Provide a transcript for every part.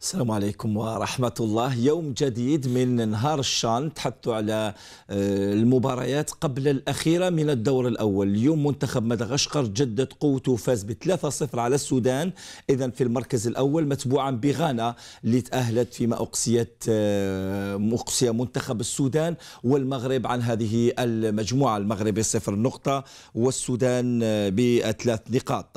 السلام عليكم ورحمة الله يوم جديد من نهار الشان تحدثوا على آه، المباريات قبل الأخيرة من الدور الأول اليوم منتخب مدغشقر جدد قوته فاز ب 3-0 على السودان إذا في المركز الأول متبوعا بغانا اللي تأهلت فيما أقصيت آه، أقصي منتخب السودان والمغرب عن هذه المجموعة المغرب صفر نقطة والسودان آه، بثلاث نقاط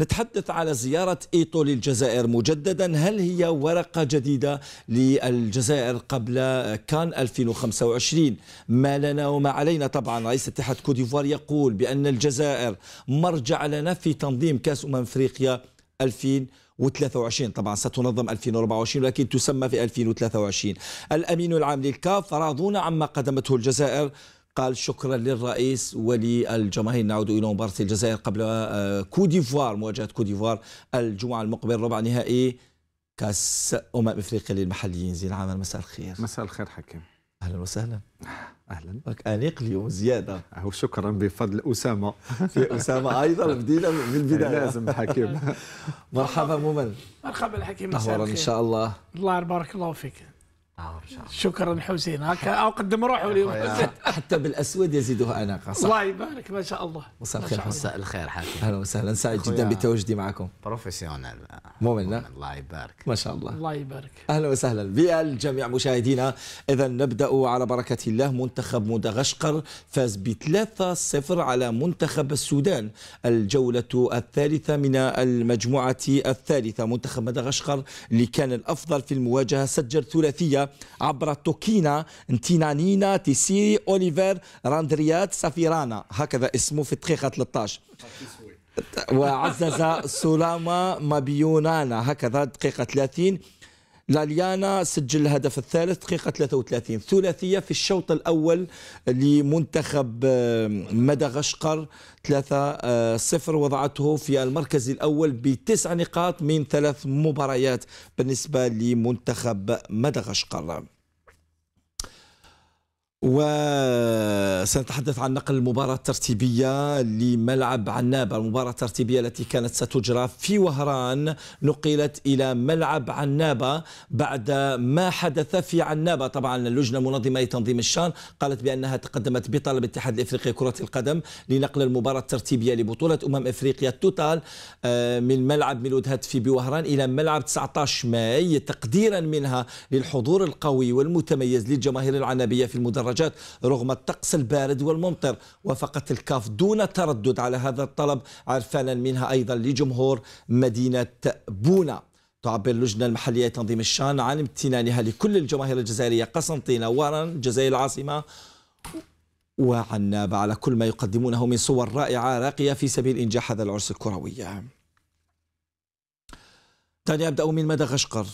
نتحدث على زيارة إيطو للجزائر مجددا هل هي ورقة جديدة للجزائر قبل آه، كان 2025 ما لنا وما علينا طبعا رئيس اتحاد كوديفوار يقول بأن الجزائر مرجع لنا في تنظيم كأس أمم أفريقيا 2023 طبعا ستنظم 2024 ولكن تسمى في 2023 الأمين العام للكاف راضون عما قدمته الجزائر قال شكرا للرئيس وللجماهير نعود الى مباراه الجزائر قبل آه، كوديفوار مواجهه كوديفوار الجمعه المقبل ربع نهائي كاس امم افريقيا للمحليين زين عامر مساء الخير مساء الخير حكيم اهلا وسهلا اهلا راك انيق اليوم زياده اهو شكرا بفضل اسامه في اسامه ايضا بدينا من البدايه لازم حكيم مرحبا ممل مرحبا الحكيم مساء الخير ان شاء الله الله يبارك الله فيك آه، شكرا حسين هكا اقدم قدم روحه لي حتى بالاسود يزيدها اناقه صح الله يبارك ما شاء الله مساء الخير مساء الخير حاتم اهلا وسهلا سعيد جدا بتواجدي معكم بروفيسيونال مؤمن الله يبارك ما شاء الله الله يبارك اهلا وسهلا بالجميع مشاهدينا اذا نبدا على بركه الله منتخب مدغشقر فاز ب 3-0 على منتخب السودان الجوله الثالثه من المجموعه الثالثه منتخب مدغشقر اللي كان الافضل في المواجهه سجل ثلاثيه عبر توكينا تينانينا تيسيري أوليفر راندريات سافيرانا هكذا اسمه في الدقيقة 13 وعزز سولاما مابيونانا هكذا دقيقة 30 لاليانا سجل الهدف الثالث دقيقة 33 ثلاثية في الشوط الأول لمنتخب مدغشقر 3 0 آه، وضعته في المركز الأول بتسع نقاط من ثلاث مباريات بالنسبة لمنتخب مدغشقر وسنتحدث عن نقل المباراة الترتيبية لملعب عنابة المباراة الترتيبية التي كانت ستجرى في وهران نقلت إلى ملعب عنابة بعد ما حدث في عنابة طبعا اللجنة المنظمة لتنظيم الشان قالت بأنها تقدمت بطلب الاتحاد الإفريقي لكرة القدم لنقل المباراة الترتيبية لبطولة أمم إفريقيا توتال آه، من ملعب ميلود هاتفي بوهران إلى ملعب 19 ماي تقديرا منها للحضور القوي والمتميز للجماهير العنابية في المدرجة المدرجات رغم الطقس البارد والممطر وافقت الكاف دون تردد على هذا الطلب عرفانا منها أيضا لجمهور مدينة بونا تعبر اللجنة المحلية لتنظيم الشان عن امتنانها لكل الجماهير الجزائرية قسنطينة ورن جزائر العاصمة وعنابة على كل ما يقدمونه من صور رائعة راقية في سبيل إنجاح هذا العرس الكروي دعني أبدأ من مدغشقر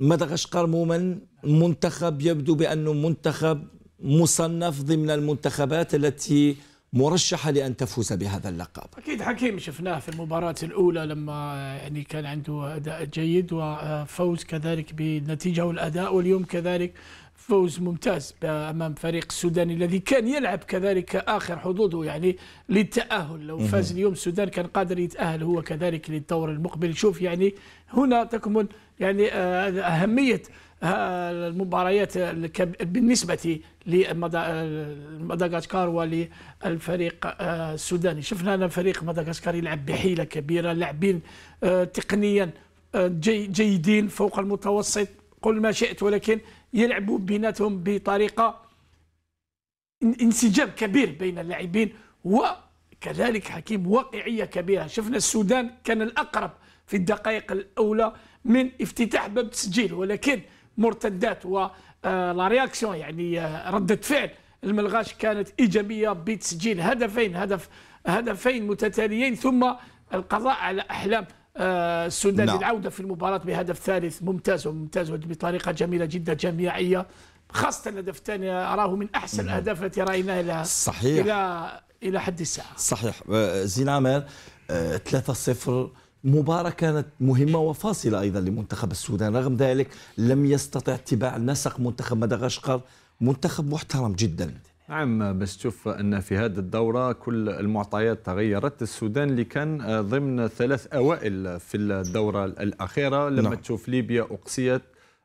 مدغشقر مومن منتخب يبدو بأنه منتخب مصنف ضمن المنتخبات التي مرشحة لأن تفوز بهذا اللقب أكيد حكيم شفناه في المباراة الأولى لما يعني كان عنده أداء جيد وفوز كذلك بالنتيجة والأداء واليوم كذلك فوز ممتاز امام فريق السوداني الذي كان يلعب كذلك اخر حظوظه يعني للتاهل لو فاز اليوم السودان كان قادر يتاهل هو كذلك للدور المقبل شوف يعني هنا تكمن يعني آه، اهميه المباريات بالنسبة لمدغشقر وللفريق آه، السوداني شفنا أن فريق مدغشقر يلعب بحيلة كبيرة لاعبين آه، تقنيا آه، جي جيدين فوق المتوسط قل ما شئت ولكن يلعبوا بيناتهم بطريقة انسجام كبير بين اللاعبين وكذلك حكيم واقعية كبيرة شفنا السودان كان الأقرب في الدقائق الأولى من افتتاح باب التسجيل ولكن مرتدات ولا آه، رياكسيون يعني آه، ردة فعل الملغاش كانت إيجابية بتسجيل هدفين هدف هدفين متتاليين ثم القضاء على أحلام آه، السودان نعم. في المباراة بهدف ثالث ممتاز وممتاز بطريقة جميلة جدا جماعية خاصة الهدف الثاني أراه من أحسن نعم. الأهداف التي رأيناها إلى صحيح إلى إلى حد الساعة صحيح زين عامر 3-0 مباراة كانت مهمة وفاصلة أيضا لمنتخب السودان رغم ذلك لم يستطع اتباع نسق منتخب مدغشقر منتخب محترم جدا نعم بس تشوف أن في هذه الدورة كل المعطيات تغيرت السودان اللي كان ضمن ثلاث أوائل في الدورة الأخيرة لما نعم. تشوف ليبيا أقصيت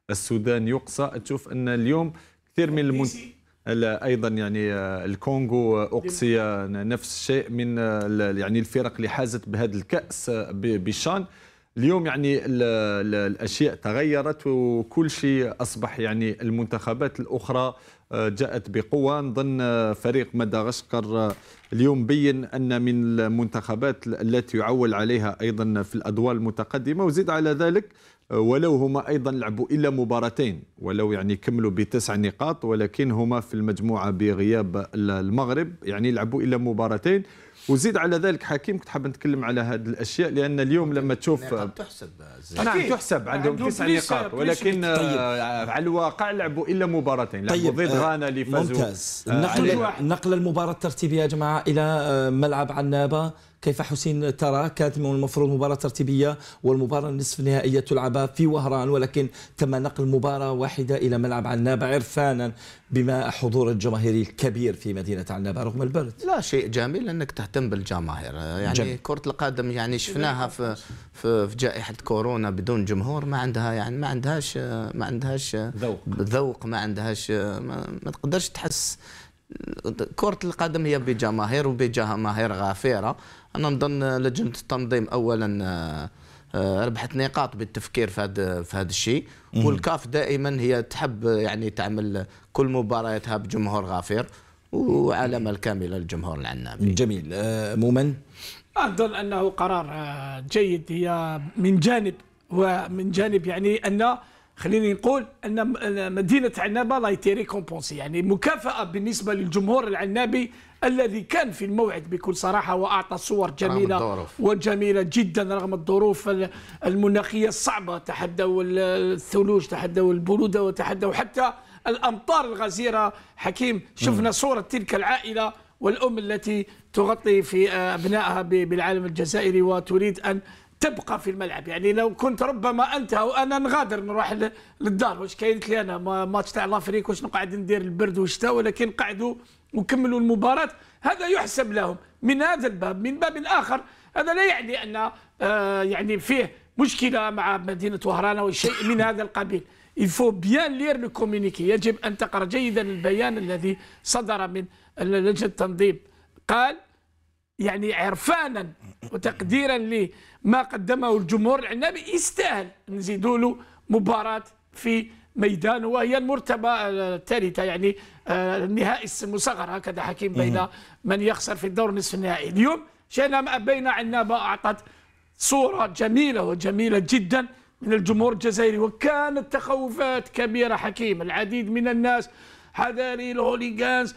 السودان يقصى تشوف أن اليوم كثير من المنتخب ايضا يعني آه، الكونغو آه، اقصي آه، نفس الشيء من يعني الفرق اللي حازت بهذا الكاس بشان اليوم يعني الاشياء تغيرت وكل شيء اصبح يعني المنتخبات الاخرى جاءت بقوه نظن فريق مدغشقر اليوم بين ان من المنتخبات التي يعول عليها ايضا في الادوار المتقدمه وزيد على ذلك ولو هما ايضا لعبوا الا مباراتين ولو يعني كملوا بتسع نقاط ولكن هما في المجموعه بغياب المغرب يعني لعبوا الا مباراتين وزيد على ذلك حكيم كنت حاب نتكلم على هذه الاشياء لان اليوم نعم، لما تشوف تحسب نعم تحسب نعم، عندهم تسع نقاط ولكن طيب. آه، على الواقع لعبوا الا مباراتين لعبوا طيب. ضد آه، غانا اللي فازوا ممتاز آه، نقل نقل المباراه الترتيبيه يا جماعه الى ملعب عنابه كيف حسين ترى كانت من المفروض مباراه ترتيبيه والمباراه النصف النهائيه تلعب في وهران ولكن تم نقل مباراه واحده الى ملعب عنابه عرفانا بما حضور الجماهيري الكبير في مدينه عنابه رغم البرد لا شيء جميل انك تهتم بالجماهير يعني جميل. كره القدم يعني شفناها في في جائحه كورونا بدون جمهور ما عندها يعني ما عندهاش ما عندهاش ذوق ذوق ما عندهاش ما, ما تقدرش تحس كره القدم هي بجماهير وبجماهير غافره انا نظن لجنه التنظيم اولا آه، آه، ربحت نقاط بالتفكير في هذا في هذا الشيء والكاف دائما هي تحب يعني تعمل كل مبارياتها بجمهور غفير وعلامه الكامله للجمهور العنابي جميل آه، مؤمن اظن انه قرار جيد هي من جانب ومن جانب يعني ان خليني نقول ان مدينه عنابه لايتي كومبونسي يعني مكافاه بالنسبه للجمهور العنابي الذي كان في الموعد بكل صراحه واعطى صور جميله وجميله جدا رغم الظروف المناخيه الصعبه تحدوا الثلوج تحدوا البروده وتحدوا حتى الامطار الغزيره حكيم شفنا صوره تلك العائله والام التي تغطي في آه، ابنائها بالعالم الجزائري وتريد ان تبقى في الملعب يعني لو كنت ربما انت او انا نغادر نروح للدار واش كاينت لي انا ماتش تاع لافريك واش نقعد ندير البرد والشتاء ولكن قعدوا وكملوا المباراه هذا يحسب لهم من هذا الباب من باب اخر هذا لا يعني ان آه، يعني فيه مشكله مع مدينه وهران او شيء من هذا القبيل il faut bien lire le communiqué يجب أن تقرأ جيدا البيان الذي صدر من لجنة التنظيم قال يعني عرفانا وتقديرا لما قدمه الجمهور العنابي يستاهل نزيدوا له مباراه في ميدان وهي المرتبة الثالثة يعني آه، النهائي المصغر هكذا حكيم بين من يخسر في الدور نصف النهائي اليوم شئنا ما أبينا عنابة أعطت صورة جميلة وجميلة جدا من الجمهور الجزائري وكانت تخوفات كبيرة حكيم العديد من الناس حذاري الهوليغانز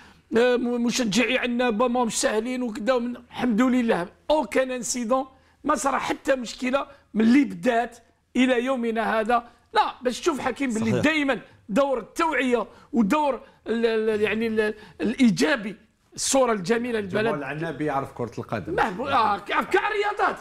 مشجعي عندنا بما مش ساهلين وكذا الحمد لله اوكان انسيدون ما صرا حتى مشكله من اللي بدات الى يومنا هذا لا باش تشوف حكيم باللي دائما دور التوعيه ودور الـ الـ يعني الـ الايجابي الصوره الجميله للبلد العنابي يعرف كره القدم آه الرياضات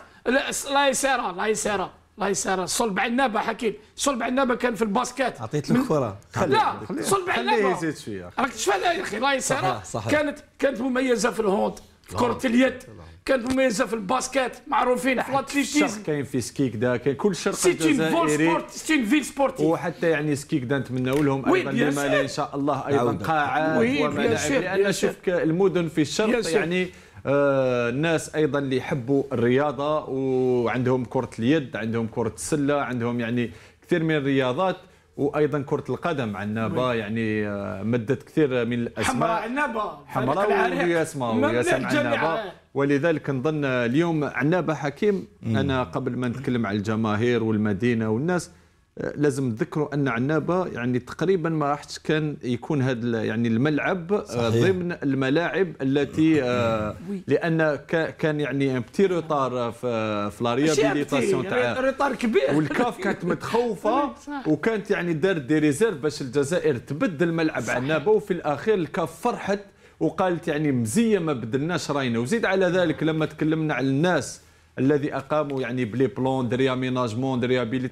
لا يسيرها لا يسيرها الله يسار صلب عنابه حكيم صلب عنابه كان في الباسكات عطيت له كره لا صلب عنابه يزيد شويه راك تشفى يا اخي الله يسار كانت كانت مميزه في الهوند في كره نعم. اليد نعم. كانت مميزه في الباسكت معروفين في الاتليتيزم كاين في سكيكدا كاين كل الشرق الجزائري ستين فيل سبورتي وحتى يعني سكيكدا نتمناو لهم ايضا لما ان شاء الله ايضا قاعات وملاعب لان شوف المدن في الشرق يعني آه، الناس ايضا اللي يحبوا الرياضه وعندهم كره اليد عندهم كره السله عندهم يعني كثير من الرياضات وايضا كره القدم عنابه يعني آه، مدت كثير من الاسماء حمراء عنابه حمراء وياسم وياسم عنابه ولذلك نظن اليوم عنابه حكيم انا قبل ما نتكلم على الجماهير والمدينه والناس لازم نذكروا ان عنابه يعني تقريبا ما راحش كان يكون هذا يعني الملعب آه، صحيح. ضمن الملاعب التي آه، لان كان يعني ان بتي روتار في في لا ريابيليتاسيون تاع روتار كبير والكاف كانت متخوفه وكانت يعني دارت دي ريزيرف باش الجزائر تبدل ملعب عنابه وفي الاخير الكاف فرحت وقالت يعني مزيه ما بدلناش راينا وزيد على ذلك لما تكلمنا على الناس الذي اقاموا يعني بلي بلون دريا ميناجمون دريا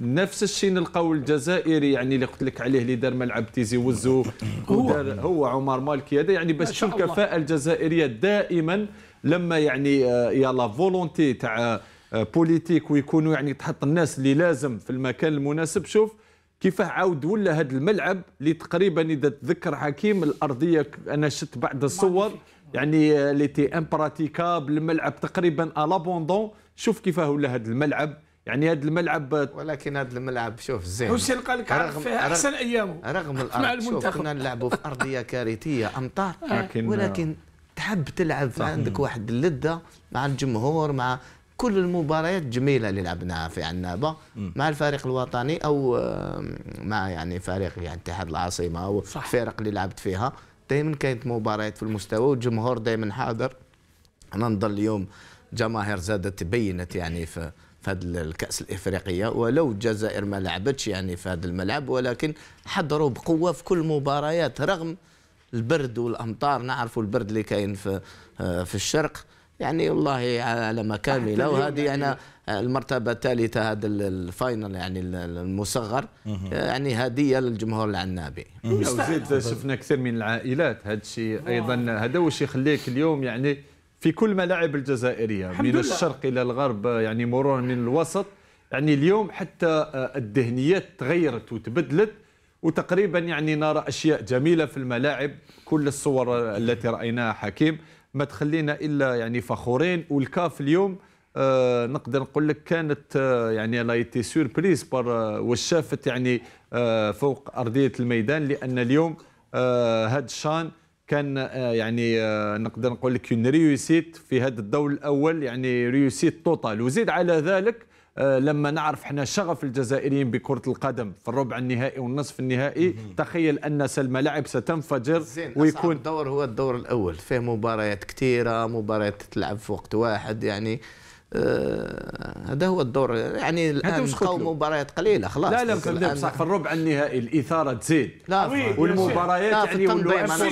نفس الشيء نلقاو الجزائري يعني اللي قلت لك عليه اللي دار ملعب تيزي وزو هو هو عمر مالكي هذا يعني باش تشوف الكفاءه الجزائريه دائما لما يعني آه، يا لا فولونتي تاع آه، بوليتيك ويكونوا يعني تحط الناس اللي لازم في المكان المناسب شوف كيفاه عاود ولا هذا الملعب اللي تقريبا اذا تذكر حكيم الارضيه انا شفت بعض الصور يعني ليتي امبراتيكاب الملعب تقريبا الابوندون شوف كيفاه ولا هذا الملعب يعني هذا الملعب آه، ولكن هذا الملعب شوف زين حسين قال لك عرف فيها احسن ايامه رغم الارض مع المنتخب. شوف كنا نلعبوا في ارضيه كارثيه امطار آه. لكن ولكن آه، تحب تلعب عندك واحد اللذه مع الجمهور مع كل المباريات جميله اللي لعبناها في عنابه مع الفريق الوطني او مع يعني فريق يعني اتحاد العاصمه او الفرق اللي لعبت فيها دائما كانت مباريات في المستوى والجمهور دائما حاضر انا نضل اليوم جماهير زادت تبينت يعني في في هذه الكاس الافريقيه ولو الجزائر ما لعبتش يعني في هذا الملعب ولكن حضروا بقوه في كل مباريات رغم البرد والامطار نعرفوا البرد اللي كاين في آه، في الشرق يعني والله على مكامله وهذه انا يعني المرتبه الثالثه هذا الفاينل يعني المصغر يعني هديه للجمهور العنابي وزيد شفنا كثير من العائلات هذا الشيء ايضا هذا واش يخليك اليوم يعني في كل ملاعب الجزائريه من الشرق الى الغرب يعني مرورا من الوسط يعني اليوم حتى آه، الذهنيات تغيرت وتبدلت وتقريبا يعني نرى اشياء جميله في الملاعب كل الصور التي رايناها حكيم ما تخلينا الا يعني فخورين والكاف اليوم آه، نقدر نقول لك كانت آه، يعني لا ايتي سوربريز بار آه، واش شافت يعني فوق ارضيه الميدان لان اليوم هاد الشان كان يعني نقدر نقول لك اون ريوسيت في هذا الدور الاول يعني ريوسيت توتال وزيد على ذلك لما نعرف احنا شغف الجزائريين بكرة القدم في الربع النهائي والنصف النهائي تخيل أن الملاعب ستنفجر ويكون الدور هو الدور الأول فيه مباريات كثيرة مباريات تلعب في وقت واحد يعني آه، هذا هو الدور يعني الان تلقاو مباريات قليله خلاص لا لا فهمت بصح في الربع النهائي الاثاره تزيد لا والمباريات يعني التنظيم انا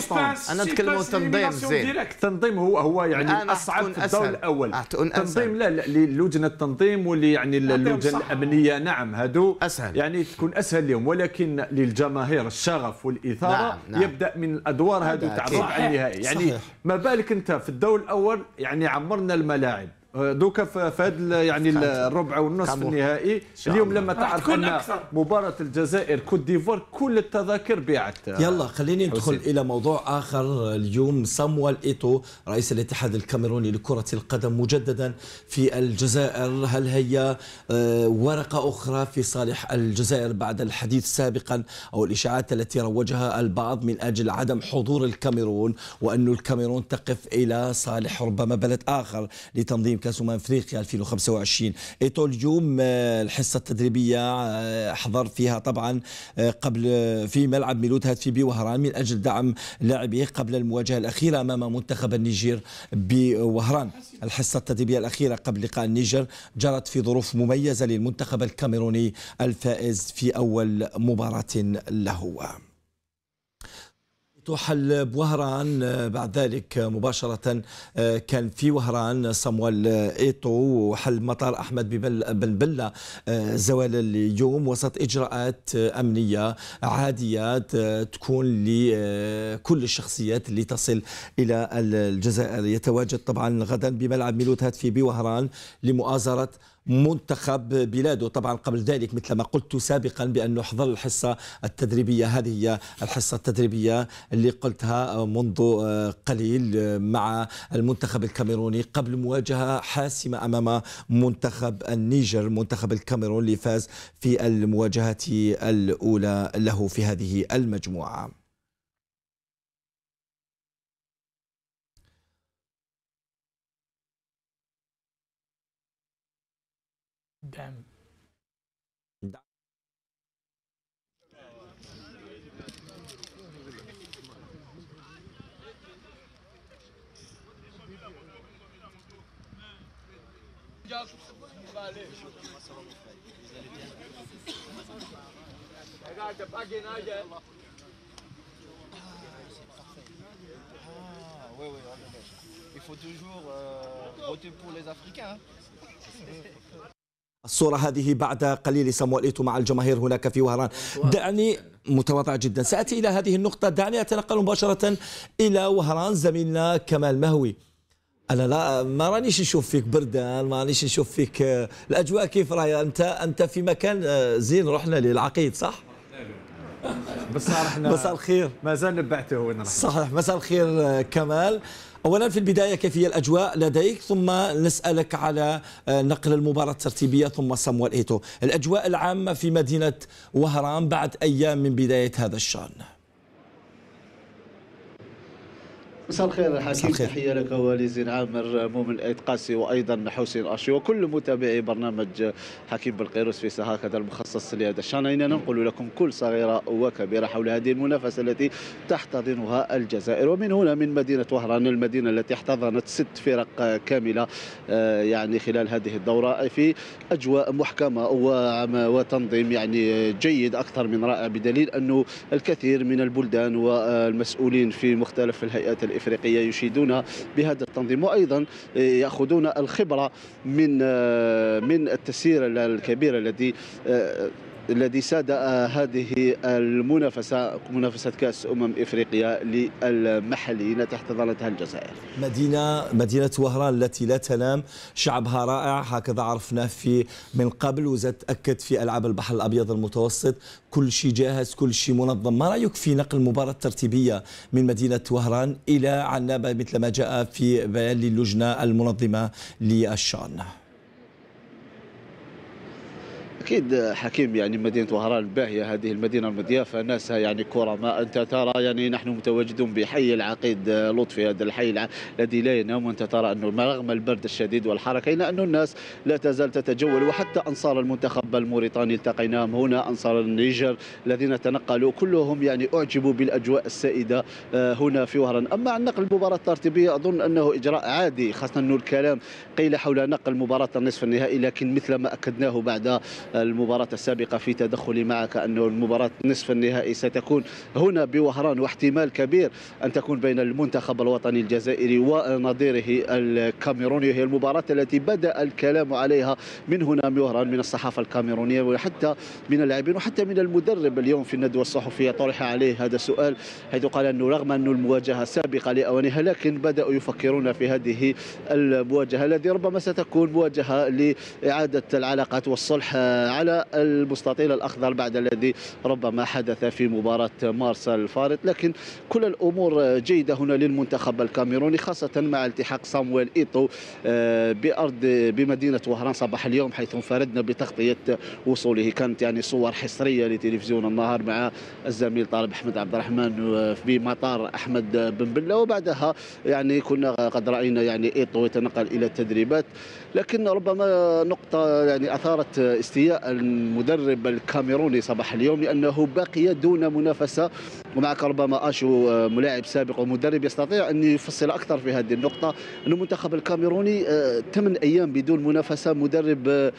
انا نتكلم التنظيم زين التنظيم هو هو يعني اصعب في الدور الاول التنظيم لا لا للجنه التنظيم واللي يعني اللجنه الامنيه نعم هادو اسهل يعني تكون اسهل لهم ولكن للجماهير الشغف والاثاره نعم. نعم. يبدا من الادوار هادو تاع الربع النهائي يعني ما بالك انت في الدور الاول يعني عمرنا الملاعب دوكا في هذا يعني الربع والنصف النهائي اليوم لما تعرف ان مباراه الجزائر كوت ديفوار كل التذاكر بيعت يلا خليني ندخل الى موضوع اخر اليوم سامويل ايتو رئيس الاتحاد الكاميروني لكره القدم مجددا في الجزائر هل هي آه، ورقه اخرى في صالح الجزائر بعد الحديث سابقا او الاشاعات التي روجها البعض من اجل عدم حضور الكاميرون وان الكاميرون تقف الى صالح ربما بلد اخر لتنظيم كاس امم افريقيا 2025 ايتو اليوم الحصه التدريبيه آه، حضر فيها طبعا آه، قبل في ملعب ميلود هاتفي بوهران من اجل دعم لاعبيه قبل المواجهه الاخيره امام منتخب النيجر بوهران الحصه التدريبيه الاخيره قبل لقاء النيجر جرت في ظروف مميزه للمنتخب الكاميروني الفائز في اول مباراه له تحل بوهران بعد ذلك مباشرة آه، كان في وهران صموال إيتو وحل مطار أحمد بن بلة آه، زوال اليوم وسط إجراءات آه، أمنية عادية تكون لكل الشخصيات اللي تصل إلى الجزائر يتواجد طبعا غدا بملعب ميلوت في بوهران لمؤازرة منتخب بلاده طبعا قبل ذلك مثل ما قلت سابقا بأنه حضر الحصة التدريبية هذه هي الحصة التدريبية اللي قلتها منذ آه، قليل آه، مع المنتخب الكاميروني قبل مواجهة حاسمة أمام منتخب النيجر منتخب الكاميرون اللي فاز في المواجهة الأولى له في هذه المجموعة Dame. Ah, Il faut toujours euh, voter pour les Africains. Hein. الصورة هذه بعد قليل سموال إيتو مع الجماهير هناك في وهران دعني متواضع جدا سأتي إلى هذه النقطة دعني أتنقل مباشرة إلى وهران زميلنا كمال مهوي أنا لا ما رانيش نشوف فيك بردان ما رانيش نشوف فيك الأجواء كيف رأي أنت أنت في مكان آه، زين رحنا للعقيد صح؟ بس احنا مساء الخير ما زال نبعته وين صحيح مساء الخير آه، كمال اولا في البدايه كيف هي الاجواء لديك ثم نسالك على آه، نقل المباراه الترتيبيه ثم صمويل ايتو الاجواء العامه في مدينه وهران بعد ايام من بدايه هذا الشان مساء الخير حكيم تحية لك ولزين عامر مؤمن قاسي وأيضا حسين أشي وكل متابعي برنامج حكيم بالقيروس في هكذا المخصص لهذا الشان أين ننقل لكم كل صغيرة وكبيرة حول هذه المنافسة التي تحتضنها الجزائر ومن هنا من مدينة وهران المدينة التي احتضنت ست فرق كاملة آه، يعني خلال هذه الدورة في أجواء محكمة وتنظيم يعني جيد أكثر من رائع بدليل أنه الكثير من البلدان والمسؤولين في مختلف الهيئات الإفريقية الإفريقية يشيدون بهذا التنظيم وأيضا يأخذون الخبرة من آه، من التسير الكبير الذي آه، الذي ساد هذه المنافسة منافسة كأس أمم إفريقيا للمحليين تحت ظلتها الجزائر مدينة مدينة وهران التي لا تنام شعبها رائع هكذا عرفناه في من قبل وزاد تأكد في ألعاب البحر الأبيض المتوسط كل شيء جاهز كل شيء منظم ما رأيك في نقل المباراة الترتيبية من مدينة وهران إلى عنابة مثل ما جاء في بيان للجنة المنظمة للشان اكيد حكيم يعني مدينه وهران الباهيه هذه المدينه المضيافه ناسها يعني كره ما انت ترى يعني نحن متواجدون بحي العقيد لطفي هذا الحي الذي لا ينام وانت ترى انه رغم البرد الشديد والحركه الا انه الناس لا تزال تتجول وحتى انصار المنتخب الموريتاني التقيناهم هنا انصار النيجر الذين تنقلوا كلهم يعني اعجبوا بالاجواء السائده آه، هنا في وهران اما عن نقل المباراه الترتيبيه اظن انه اجراء عادي خاصه انه الكلام قيل حول نقل مباراه النصف النهائي لكن مثل ما اكدناه بعد المباراة السابقة في تدخلي معك أنه المباراة نصف النهائي ستكون هنا بوهران واحتمال كبير أن تكون بين المنتخب الوطني الجزائري ونظيره الكاميروني هي المباراة التي بدأ الكلام عليها من هنا بوهران من الصحافة الكاميرونية وحتى من اللاعبين وحتى من المدرب اليوم في الندوة الصحفية طرح عليه هذا السؤال حيث قال أنه رغم أن المواجهة سابقة لأوانها لكن بدأوا يفكرون في هذه المواجهة التي ربما ستكون مواجهة لإعادة العلاقات والصلح آه، على المستطيل الأخضر بعد الذي ربما حدث في مباراة مارس الفارط لكن كل الأمور جيدة هنا للمنتخب الكاميروني خاصة مع التحاق صامويل إيتو آه، بأرض بمدينة وهران صباح اليوم حيث انفردنا بتغطية وصوله كانت يعني صور حصرية لتلفزيون النهار مع الزميل طالب أحمد عبد الرحمن آه، في مطار أحمد بن بلة وبعدها يعني كنا قد رأينا يعني إيتو يتنقل إلى التدريبات لكن ربما نقطة يعني أثارت استياء المدرب الكاميروني صباح اليوم لأنه بقي دون منافسة ومعك ربما أشو ملاعب سابق ومدرب يستطيع أن يفصل أكثر في هذه النقطة أن المنتخب الكاميروني آه، ثمان أيام بدون منافسة مدرب آه،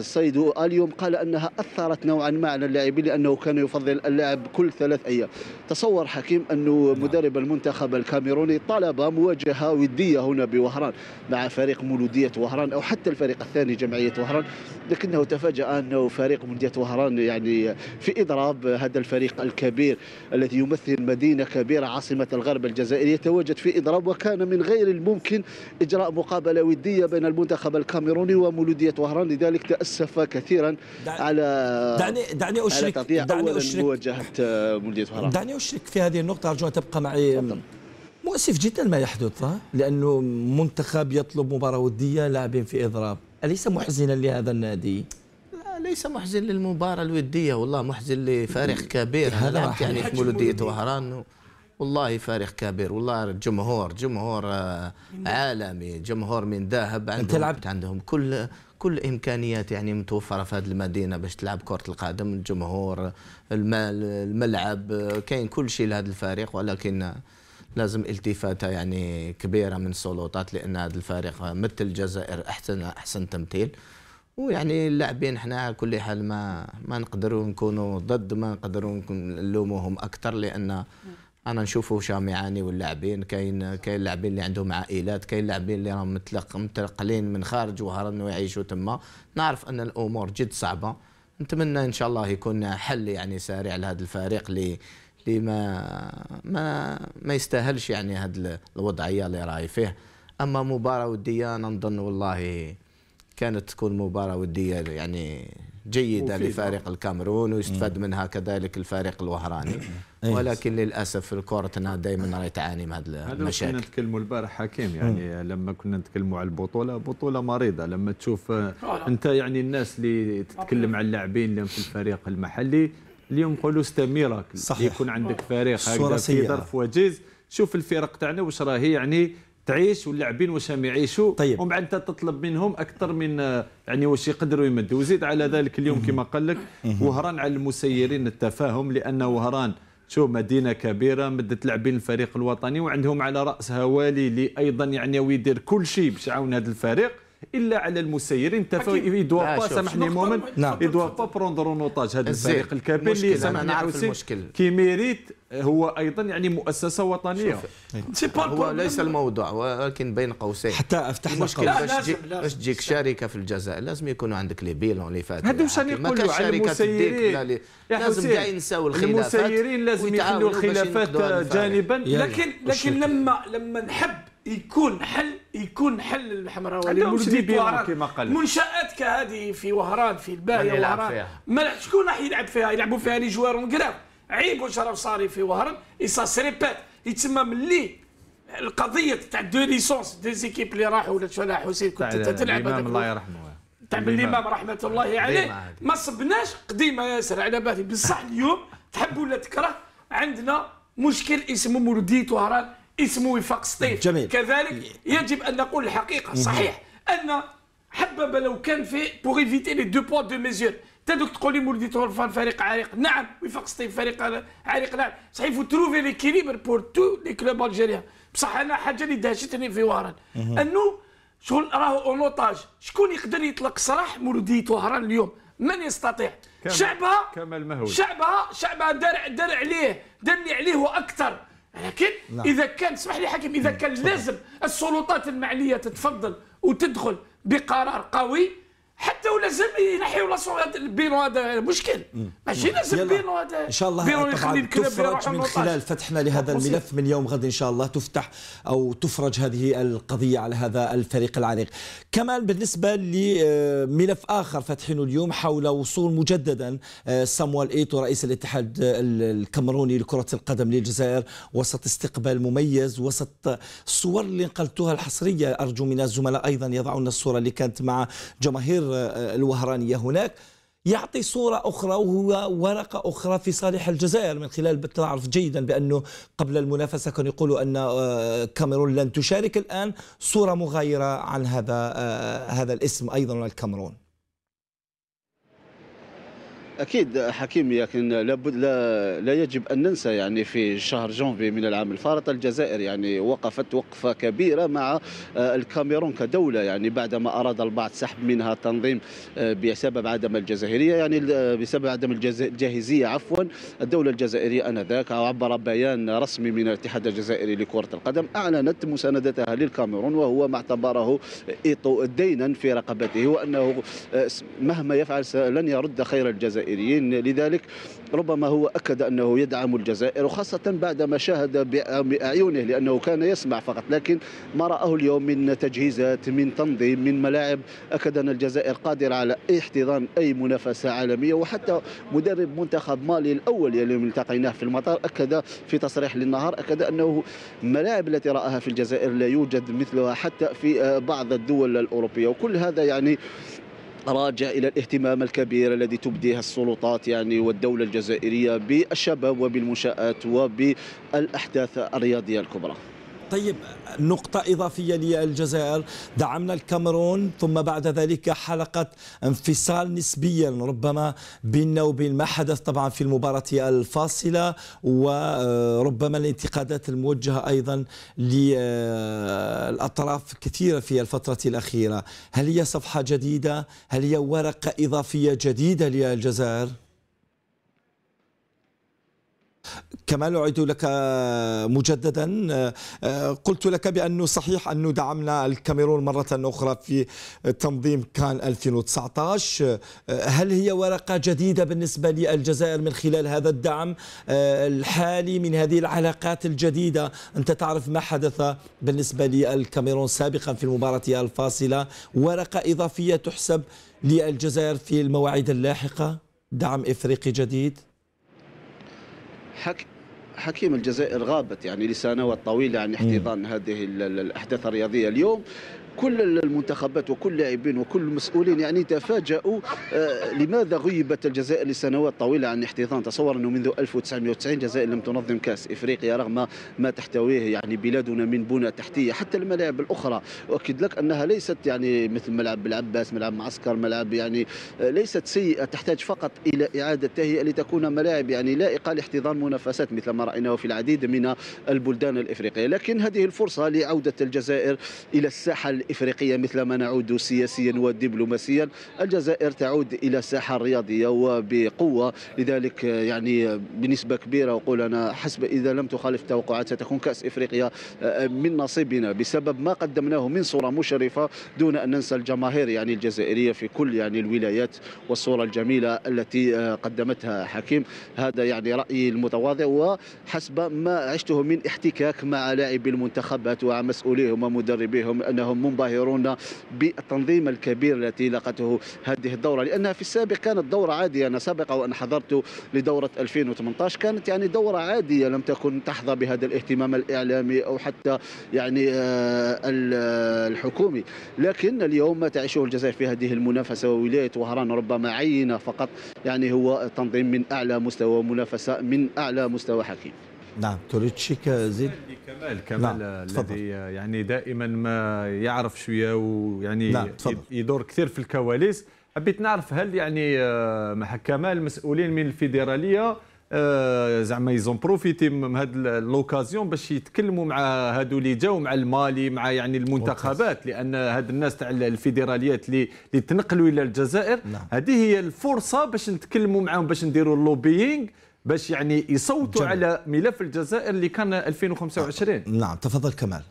سيدو اليوم قال أنها أثرت نوعا ما على اللاعبين لأنه كان يفضل اللعب كل ثلاث أيام تصور حكيم أنه نعم. مدرب المنتخب الكاميروني طلب مواجهة ودية هنا بوهران مع فريق مولودية وهران وهران أو حتى الفريق الثاني جمعية وهران لكنه تفاجأ أنه فريق مندية وهران يعني في إضراب هذا الفريق الكبير الذي يمثل مدينة كبيرة عاصمة الغرب الجزائري يتواجد في إضراب وكان من غير الممكن إجراء مقابلة ودية بين المنتخب الكاميروني ومولودية وهران لذلك تأسف كثيرا على دعني دعني أشرك دعني أشرك مواجهة وهران دعني أشرك في هذه النقطة أرجو أن تبقى معي مؤسف جدا ما يحدث لانه منتخب يطلب مباراه وديه لاعبين في اضراب اليس محزنا لهذا النادي لا ليس محزن للمباراه الوديه والله محزن لفارق كبير هذا يعني في مولوديه وهران والله فارق كبير والله جمهور جمهور آه، عالمي جمهور من ذهب عندهم انت لعبت عندهم كل كل امكانيات يعني متوفره في هذه المدينه باش تلعب كره القدم الجمهور الملعب كاين كل شيء لهذا الفريق ولكن لازم التفاته يعني كبيره من السلطات لان هذا الفريق مثل الجزائر احسن احسن تمثيل ويعني اللاعبين احنا كل حال ما ما نقدروا نكونوا ضد ما نقدروا نلوموهم اكثر لان انا نشوفوا شامعاني واللاعبين كاين كاين لاعبين اللي عندهم عائلات كاين لاعبين اللي راهم متلق متلقلين من خارج وهران يعيشوا تما نعرف ان الامور جد صعبه نتمنى ان شاء الله يكون حل يعني سريع لهذا الفريق اللي اللي ما ما ما يستاهلش يعني هاد الوضعيه اللي راهي فيه اما مباراه وديه انا نظن والله كانت تكون مباراه وديه يعني جيده لفريق الكاميرون ويستفاد منها كذلك الفريق الوهراني إيه. ولكن للاسف الكره دائما راهي تعاني من هذه المشاكل كنا نتكلموا البارح حكيم يعني لما كنا نتكلموا على البطوله بطوله مريضه لما تشوف آه، انت يعني الناس اللي تتكلم على اللاعبين اللي في الفريق المحلي اليوم نقولوا ستا ميراكل صحيح. يكون عندك فريق هكذا في ظرف وجيز شوف الفرق تاعنا واش راهي يعني تعيش واللاعبين واش راهم يعيشوا طيب. ومن بعد انت تطلب منهم اكثر من يعني واش يقدروا يمدوا وزيد على ذلك اليوم كما قال لك وهران على المسيرين التفاهم لان وهران شو مدينة كبيرة مدت لاعبين الفريق الوطني وعندهم على رأسها والي اللي أيضا يعني يدير كل شيء باش يعاون هذا الفريق الا على المسير انت يدوا با سامحني مومن يدوا نعم. با بروندر نوطاج هذا الفريق الكبير اللي سامحني عاوسين كي ميريت هو ايضا يعني مؤسسه وطنيه هو ليس الموضوع ولكن بين قوسين حتى افتح المشكل باش باش تجيك شركه في الجزائر لازم يكون عندك لي بيلون لي فات هذا واش نقولوا على المسيرين لازم كاع ينساو الخلافات المسيرين لازم يخلوا الخلافات جانبا لكن لكن لما لما نحب يكون حل يكون حل الحمراوي مولودي كما قال منشات كهذه في وهران في الباهيه وهران ما شكون راح يلعب فيها يلعبوا فيها لي جوار كراف عيب وشرف صاري في وهران سا سريبات يتسمى ملي القضيه تاع دو ليسونس دي زيكيب اللي راحوا ولا شو حسين كنت انت تلعب الله يرحمه تاع الامام رحمه الله عليه ما صبناش قديمه ياسر على بالي بصح اليوم تحب ولا تكره عندنا مشكل اسمه مولوديه وهران اسمه وفاق سطيف جميل. كذلك يجب أن نقول الحقيقة صحيح أن حبب لو كان في بوغ ايفيتي لي دو بوا دو ميزور انت دوك تقول لي مولدي تورفان فريق عريق نعم وفاق سطيف فريق عريق نعم صحيح فو تروفي ليكيليبر بور تو لي كلوب الجيريان بصح انا حاجه اللي دهشتني في وهران انه شغل راه اونوطاج شكون يقدر يطلق سراح مولدي وهران اليوم من يستطيع كمال شعبها كمال مهول شعبها شعبها دار دار عليه دار عليه واكثر لكن نعم. اذا كان اسمح لي حكيم اذا نعم، كان لازم السلطات المعنيه تتفضل وتدخل بقرار قوي حتى ولازم ينحيوا لا هذا البيرو هذا مشكل ماشي لازم البيرو هذا ان شاء الله بيرو طبعا تفرج من خلال فتحنا لهذا الملف من يوم غد ان شاء الله تفتح او تفرج هذه القضيه على هذا الفريق العريق كمان بالنسبه لملف اخر فاتحينه اليوم حول وصول مجددا آه، سامويل ايتو رئيس الاتحاد الكاميروني لكره القدم للجزائر وسط استقبال مميز وسط الصور اللي نقلتوها الحصريه ارجو من الزملاء ايضا يضعون الصوره اللي كانت مع جماهير آه، الوهرانية هناك يعطي صورة أخرى وهو ورقة أخرى في صالح الجزائر من خلال بتعرف جيدا بأنه قبل المنافسة كانوا يقولوا أن آه، كاميرون لن تشارك الآن صورة مغايرة عن هذا آه، هذا الاسم أيضا الكاميرون اكيد حكيم لكن لابد لا, لا يجب ان ننسى يعني في شهر جونفي من العام الفارط الجزائر يعني وقفت وقفه كبيره مع آه، الكاميرون كدوله يعني بعدما اراد البعض سحب منها التنظيم آه، بسبب عدم الجزائريه يعني آه، بسبب عدم الجاهزيه عفوا الدوله الجزائريه انذاك عبر بيان رسمي من الاتحاد الجزائري لكره القدم اعلنت مساندتها للكاميرون وهو ما اعتبره دينا في رقبته وانه مهما يفعل لن يرد خير الجزائر الجزائريين لذلك ربما هو أكد أنه يدعم الجزائر وخاصة بعد ما شاهد بأعينه لأنه كان يسمع فقط لكن ما رآه اليوم من تجهيزات من تنظيم من ملاعب أكد أن الجزائر قادرة على احتضان أي منافسة عالمية وحتى مدرب منتخب مالي الأول اللي التقيناه في المطار أكد في تصريح للنهار أكد أنه الملاعب التي رآها في الجزائر لا يوجد مثلها حتى في آه، بعض الدول الأوروبية وكل هذا يعني راجع الى الاهتمام الكبير الذي تبديه السلطات يعني والدوله الجزائريه بالشباب وبالمنشات وبالاحداث الرياضيه الكبرى طيب نقطة إضافية للجزائر دعمنا الكاميرون ثم بعد ذلك حلقة انفصال نسبيا ربما بيننا وبين ما حدث طبعا في المباراة الفاصلة وربما الانتقادات الموجهة أيضا للأطراف كثيرة في الفترة الأخيرة هل هي صفحة جديدة؟ هل هي ورقة إضافية جديدة للجزائر؟ كمال أعيد لك مجددا آه، آه، قلت لك بأنه صحيح أنه دعمنا الكاميرون مرة أخرى في تنظيم كان 2019 آه، هل هي ورقة جديدة بالنسبة للجزائر من خلال هذا الدعم الحالي من هذه العلاقات الجديدة أنت تعرف ما حدث بالنسبة للكاميرون سابقا في المباراة الفاصلة ورقة إضافية تحسب للجزائر في المواعيد اللاحقة دعم إفريقي جديد حك حكيم الجزائر غابت يعني لسنوات طويلة عن احتضان هذه الأحداث الرياضية اليوم كل المنتخبات وكل اللاعبين وكل المسؤولين يعني تفاجؤوا آه، لماذا غيبت الجزائر لسنوات طويله عن الاحتضان تصور انه منذ 1990 الجزائر لم تنظم كاس افريقيا رغم ما تحتويه يعني بلادنا من بنى تحتيه حتى الملاعب الاخرى اؤكد لك انها ليست يعني مثل ملعب العباس ملعب معسكر ملعب يعني آه، ليست سيئه تحتاج فقط الى اعاده تهيئه لتكون ملاعب يعني لائقه لاحتضان منافسات مثل ما رايناه في العديد من البلدان الافريقيه لكن هذه الفرصه لعوده الجزائر الى الساحه الإفريقية مثل ما نعود سياسيا ودبلوماسيا الجزائر تعود إلى الساحة الرياضية وبقوة لذلك يعني بنسبة كبيرة أقول أنا حسب إذا لم تخالف التوقعات ستكون كأس إفريقيا آه، من نصيبنا بسبب ما قدمناه من صورة مشرفة دون أن ننسى الجماهير يعني الجزائرية في كل يعني الولايات والصورة الجميلة التي آه، قدمتها حكيم هذا يعني رأيي المتواضع وحسب ما عشته من احتكاك مع لاعبي المنتخبات ومسؤوليهم ومدربيهم أنهم ينبهرون بالتنظيم الكبير التي لقته هذه الدورة لأنها في السابق كانت دورة عادية أنا سبق وأن حضرت لدورة 2018 كانت يعني دورة عادية لم تكن تحظى بهذا الاهتمام الإعلامي أو حتى يعني آه، آه، الحكومي لكن اليوم ما تعيشه الجزائر في هذه المنافسة وولاية وهران ربما عينة فقط يعني هو تنظيم من أعلى مستوى منافسة من أعلى مستوى حكيم نعم شيء زيد كمال كمال نعم. الذي يعني دائما ما يعرف شويه ويعني نعم. يدور كثير في الكواليس حبيت نعرف هل يعني آه، مع كمال المسؤولين من الفيدراليه آه، زعما يزون بروفيتي من هاد لوكازيون باش يتكلموا مع هادو اللي جاو مع المالي مع يعني المنتخبات لان هاد الناس تاع الفيدراليات اللي اللي تنقلوا الى الجزائر نعم. هذه هي الفرصه باش نتكلموا معاهم باش نديروا اللوبينغ باش يعني يصوتوا جميل. على ملف الجزائر اللي كان 2025 نعم تفضل كمال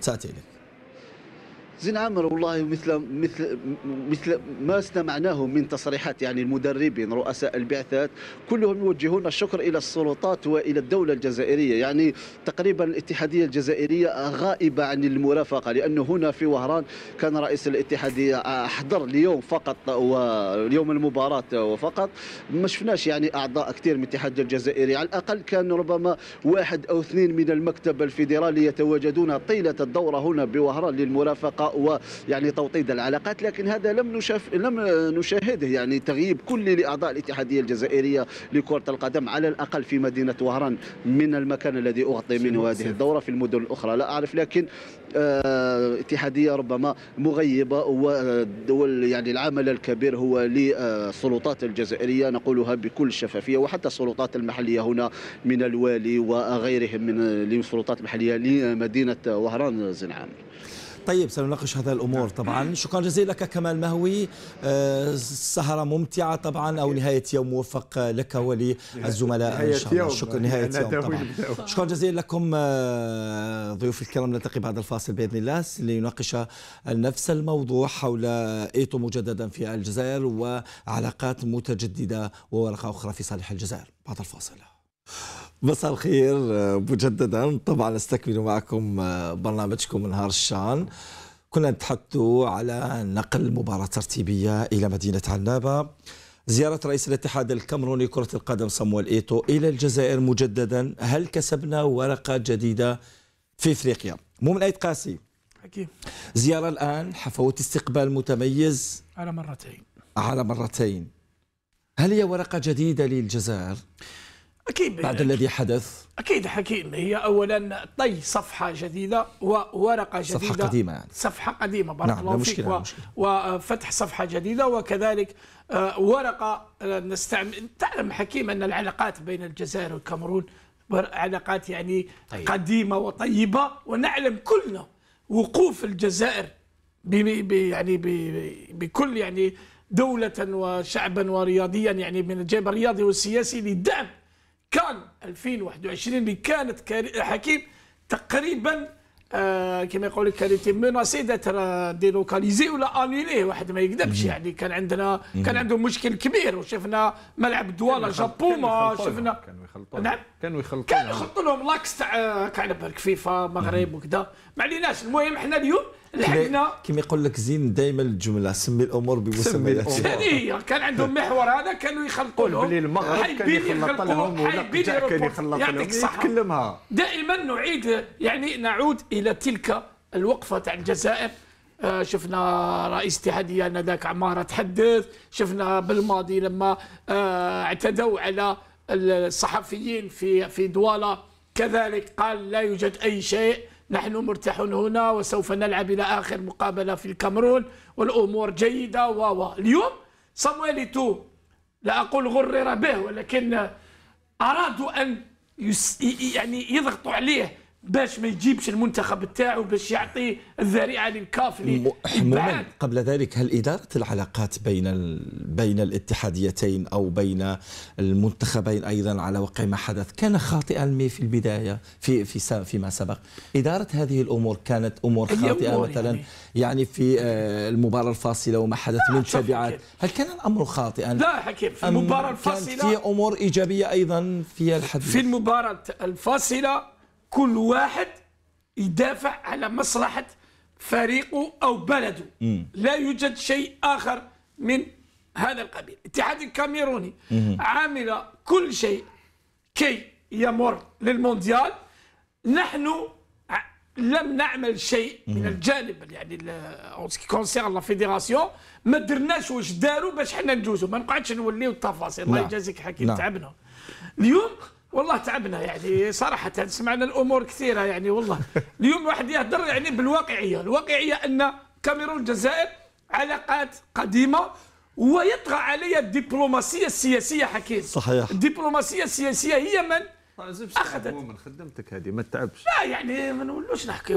سأتي لك زين عامر والله مثل مثل مثل ما سمعناه من تصريحات يعني المدربين رؤساء البعثات كلهم يوجهون الشكر الى السلطات والى الدوله الجزائريه يعني تقريبا الاتحاديه الجزائريه غائبه عن المرافقه لانه هنا في وهران كان رئيس الاتحاديه حضر ليوم فقط واليوم المباراه وفقط ما شفناش يعني اعضاء كثير من الاتحاد الجزائري على الاقل كان ربما واحد او اثنين من المكتب الفيدرالي يتواجدون طيله الدوره هنا بوهران للمرافقه ويعني توطيد العلاقات لكن هذا لم نشاف لم نشاهده يعني تغييب كلي لاعضاء الاتحاديه الجزائريه لكره القدم على الاقل في مدينه وهران من المكان الذي اغطي منه هذه الدوره في المدن الاخرى لا اعرف لكن آه، اتحاديه ربما مغيبه والدول يعني العمل الكبير هو للسلطات الجزائريه نقولها بكل شفافيه وحتى السلطات المحليه هنا من الوالي وغيرهم من السلطات المحليه لمدينه وهران زنعان طيب سنناقش هذا الأمور طبعا نعم. شكرا جزيلا لك كمال مهوي آه، سهرة ممتعة طبعا أو نعم. نهاية يوم موفق لك وللزملاء إن شاء الله شكرا نهاية يوم طبعا نعم. شكرا جزيلا لكم آه، ضيوف الكرام نلتقي بعد الفاصل بإذن الله لنناقش نفس الموضوع حول إيتو مجددا في الجزائر وعلاقات متجددة وورقة أخرى في صالح الجزائر بعد الفاصل مساء الخير آه، مجددا طبعا استكمل معكم آه، برنامجكم نهار الشان كنا نتحدث على نقل مباراة ترتيبية إلى مدينة عنابة زيارة رئيس الاتحاد الكاميروني كرة القدم صمويل إيتو إلى الجزائر مجددا هل كسبنا ورقة جديدة في إفريقيا مو من أيد قاسي أكيد زيارة الآن حفوت استقبال متميز على مرتين على مرتين هل هي ورقة جديدة للجزائر؟ أكيد بعد الذي حدث أكيد حكيم هي أولا طي صفحة جديدة وورقة جديدة صفحة قديمة يعني صفحة قديمة بارك نعم الله فيك وفتح صفحة جديدة وكذلك آه، ورقة آه، نستعمل تعلم حكيم أن العلاقات بين الجزائر والكامرون علاقات يعني طيب. قديمة وطيبة ونعلم كلنا وقوف الجزائر ب بي يعني بي بكل يعني دولة وشعبا ورياضيا يعني من الجانب الرياضي والسياسي لدعم كان 2021 اللي كانت حكيم تقريبا آه كما يقول لك كانت مناسي داتر ديلوكاليزي ولا انيليه واحد ما يكذبش يعني كان عندنا كان عندهم مشكل كبير وشفنا ملعب دوالا جابوما شفنا يخلطوا نعم كانوا يخلطوا كانوا يخلطوا لهم لاكس تاع كعب فيفا مغرب وكذا ما عليناش المهم حنا اليوم لحقنا كما يقول لك زين دائما الجمله سمي الامور بمسمياتها هذه هي كان عندهم محور هذا كانوا يخلطوا لهم بلي المغرب كان يخلط لهم ولا كان يخلط لهم يتكلمها دائما نعيد يعني نعود الى تلك الوقفه تاع الجزائر آه، شفنا رئيس اتحاديه ذاك عماره تحدث شفنا بالماضي لما آه، اعتدوا على الصحفيين في في دوالا كذلك قال لا يوجد أي شيء نحن مرتاحون هنا وسوف نلعب إلى آخر مقابلة في الكاميرون والأمور جيدة و اليوم صامويليتو لا أقول غرر به ولكن أرادوا أن يعني يضغطوا عليه باش ما يجيبش المنتخب تاعو باش يعطي الذريعه للكاف حموما قبل ذلك هل اداره العلاقات بين بين الاتحاديتين او بين المنتخبين ايضا على وقع ما حدث كان خاطئا في البدايه في في فيما سبق اداره هذه الامور كانت امور خاطئه مثلا يعني, يعني في آه، المباراه الفاصله وما حدث من تبعات هل كان الامر خاطئا لا حكيم في المباراه الفاصله كانت في امور ايجابيه ايضا في الحديث في المباراه الفاصله كل واحد يدافع على مصلحة فريقه أو بلده مم. لا يوجد شيء آخر من هذا القبيل الاتحاد الكاميروني مم. عامل كل شيء كي يمر للمونديال نحن لم نعمل شيء من الجانب يعني اونسكي كونسيغ لا فيديراسيون ما درناش واش داروا باش حنا نجوزوا ما نقعدش نوليو التفاصيل الله نعم. يجازيك حكيم نعم. تعبنا اليوم والله تعبنا يعني صراحة سمعنا الأمور كثيرة يعني والله اليوم الواحد يهدر يعني بالواقعية الواقعية أن كاميرون الجزائر علاقات قديمة ويطغى عليها الدبلوماسية السياسية حكيم صحيح الدبلوماسية السياسية هي من ما طيب، من خدمتك هذه ما تعبش لا يعني ما نولوش نحكي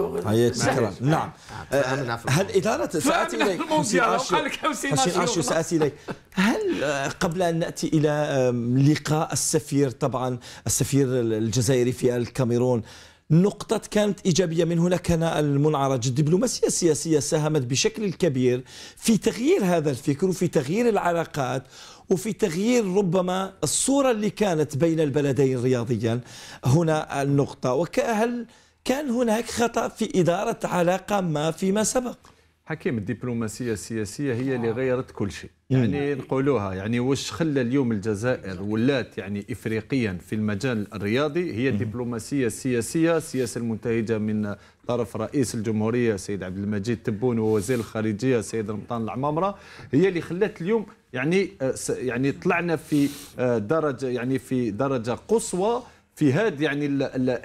شكرا نعم, نعم. آه، آه، هل إدارة سأتي إليك سأتي إليك هل آه، قبل أن نأتي إلى لقاء السفير طبعا السفير الجزائري في الكاميرون نقطة كانت إيجابية من هنا كان المنعرج الدبلوماسية السياسية ساهمت بشكل كبير في تغيير هذا الفكر وفي تغيير العلاقات وفي تغيير ربما الصورة اللي كانت بين البلدين رياضيا هنا النقطة وكأهل كان هناك خطأ في إدارة علاقة ما فيما سبق حكيم الدبلوماسية السياسية هي اللي آه. غيرت كل شيء يعني نقولوها يعني واش خلى اليوم الجزائر ولات يعني إفريقيا في المجال الرياضي هي الدبلوماسية السياسية السياسة المنتهجة من طرف رئيس الجمهورية سيد عبد المجيد تبون ووزير الخارجية سيد رمضان العمامرة هي اللي خلات اليوم يعني آه، يعني طلعنا في آه، درجة يعني في درجة قصوى في هذا يعني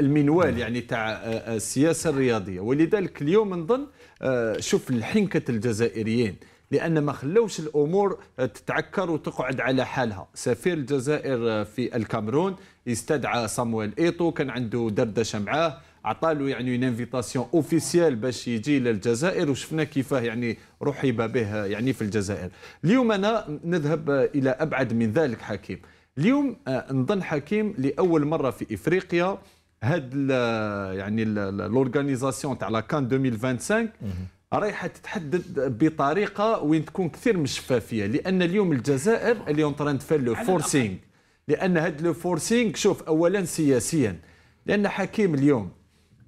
المنوال يعني تاع السياسة الرياضية ولذلك اليوم نظن آه، شوف الحنكة الجزائريين لان ما خلوش الامور آه، تتعكر وتقعد على حالها سفير الجزائر آه، في الكاميرون استدعى صامويل ايتو كان عنده دردشه معاه عطالو يعني اون انفيتاسيون اوفيسيال باش يجي للجزائر وشفنا كيفاه يعني رحب به يعني في الجزائر اليوم انا نذهب الى ابعد من ذلك حكيم اليوم نظن حكيم لاول مره في افريقيا هاد يعني لورغانيزاسيون تاع لا كان 2025 رايحه تتحدد بطريقه وين تكون كثير من الشفافيه لان اليوم الجزائر اللي اون تران تفير لو فورسينغ لان هاد لو فورسينغ شوف اولا سياسيا لان حكيم اليوم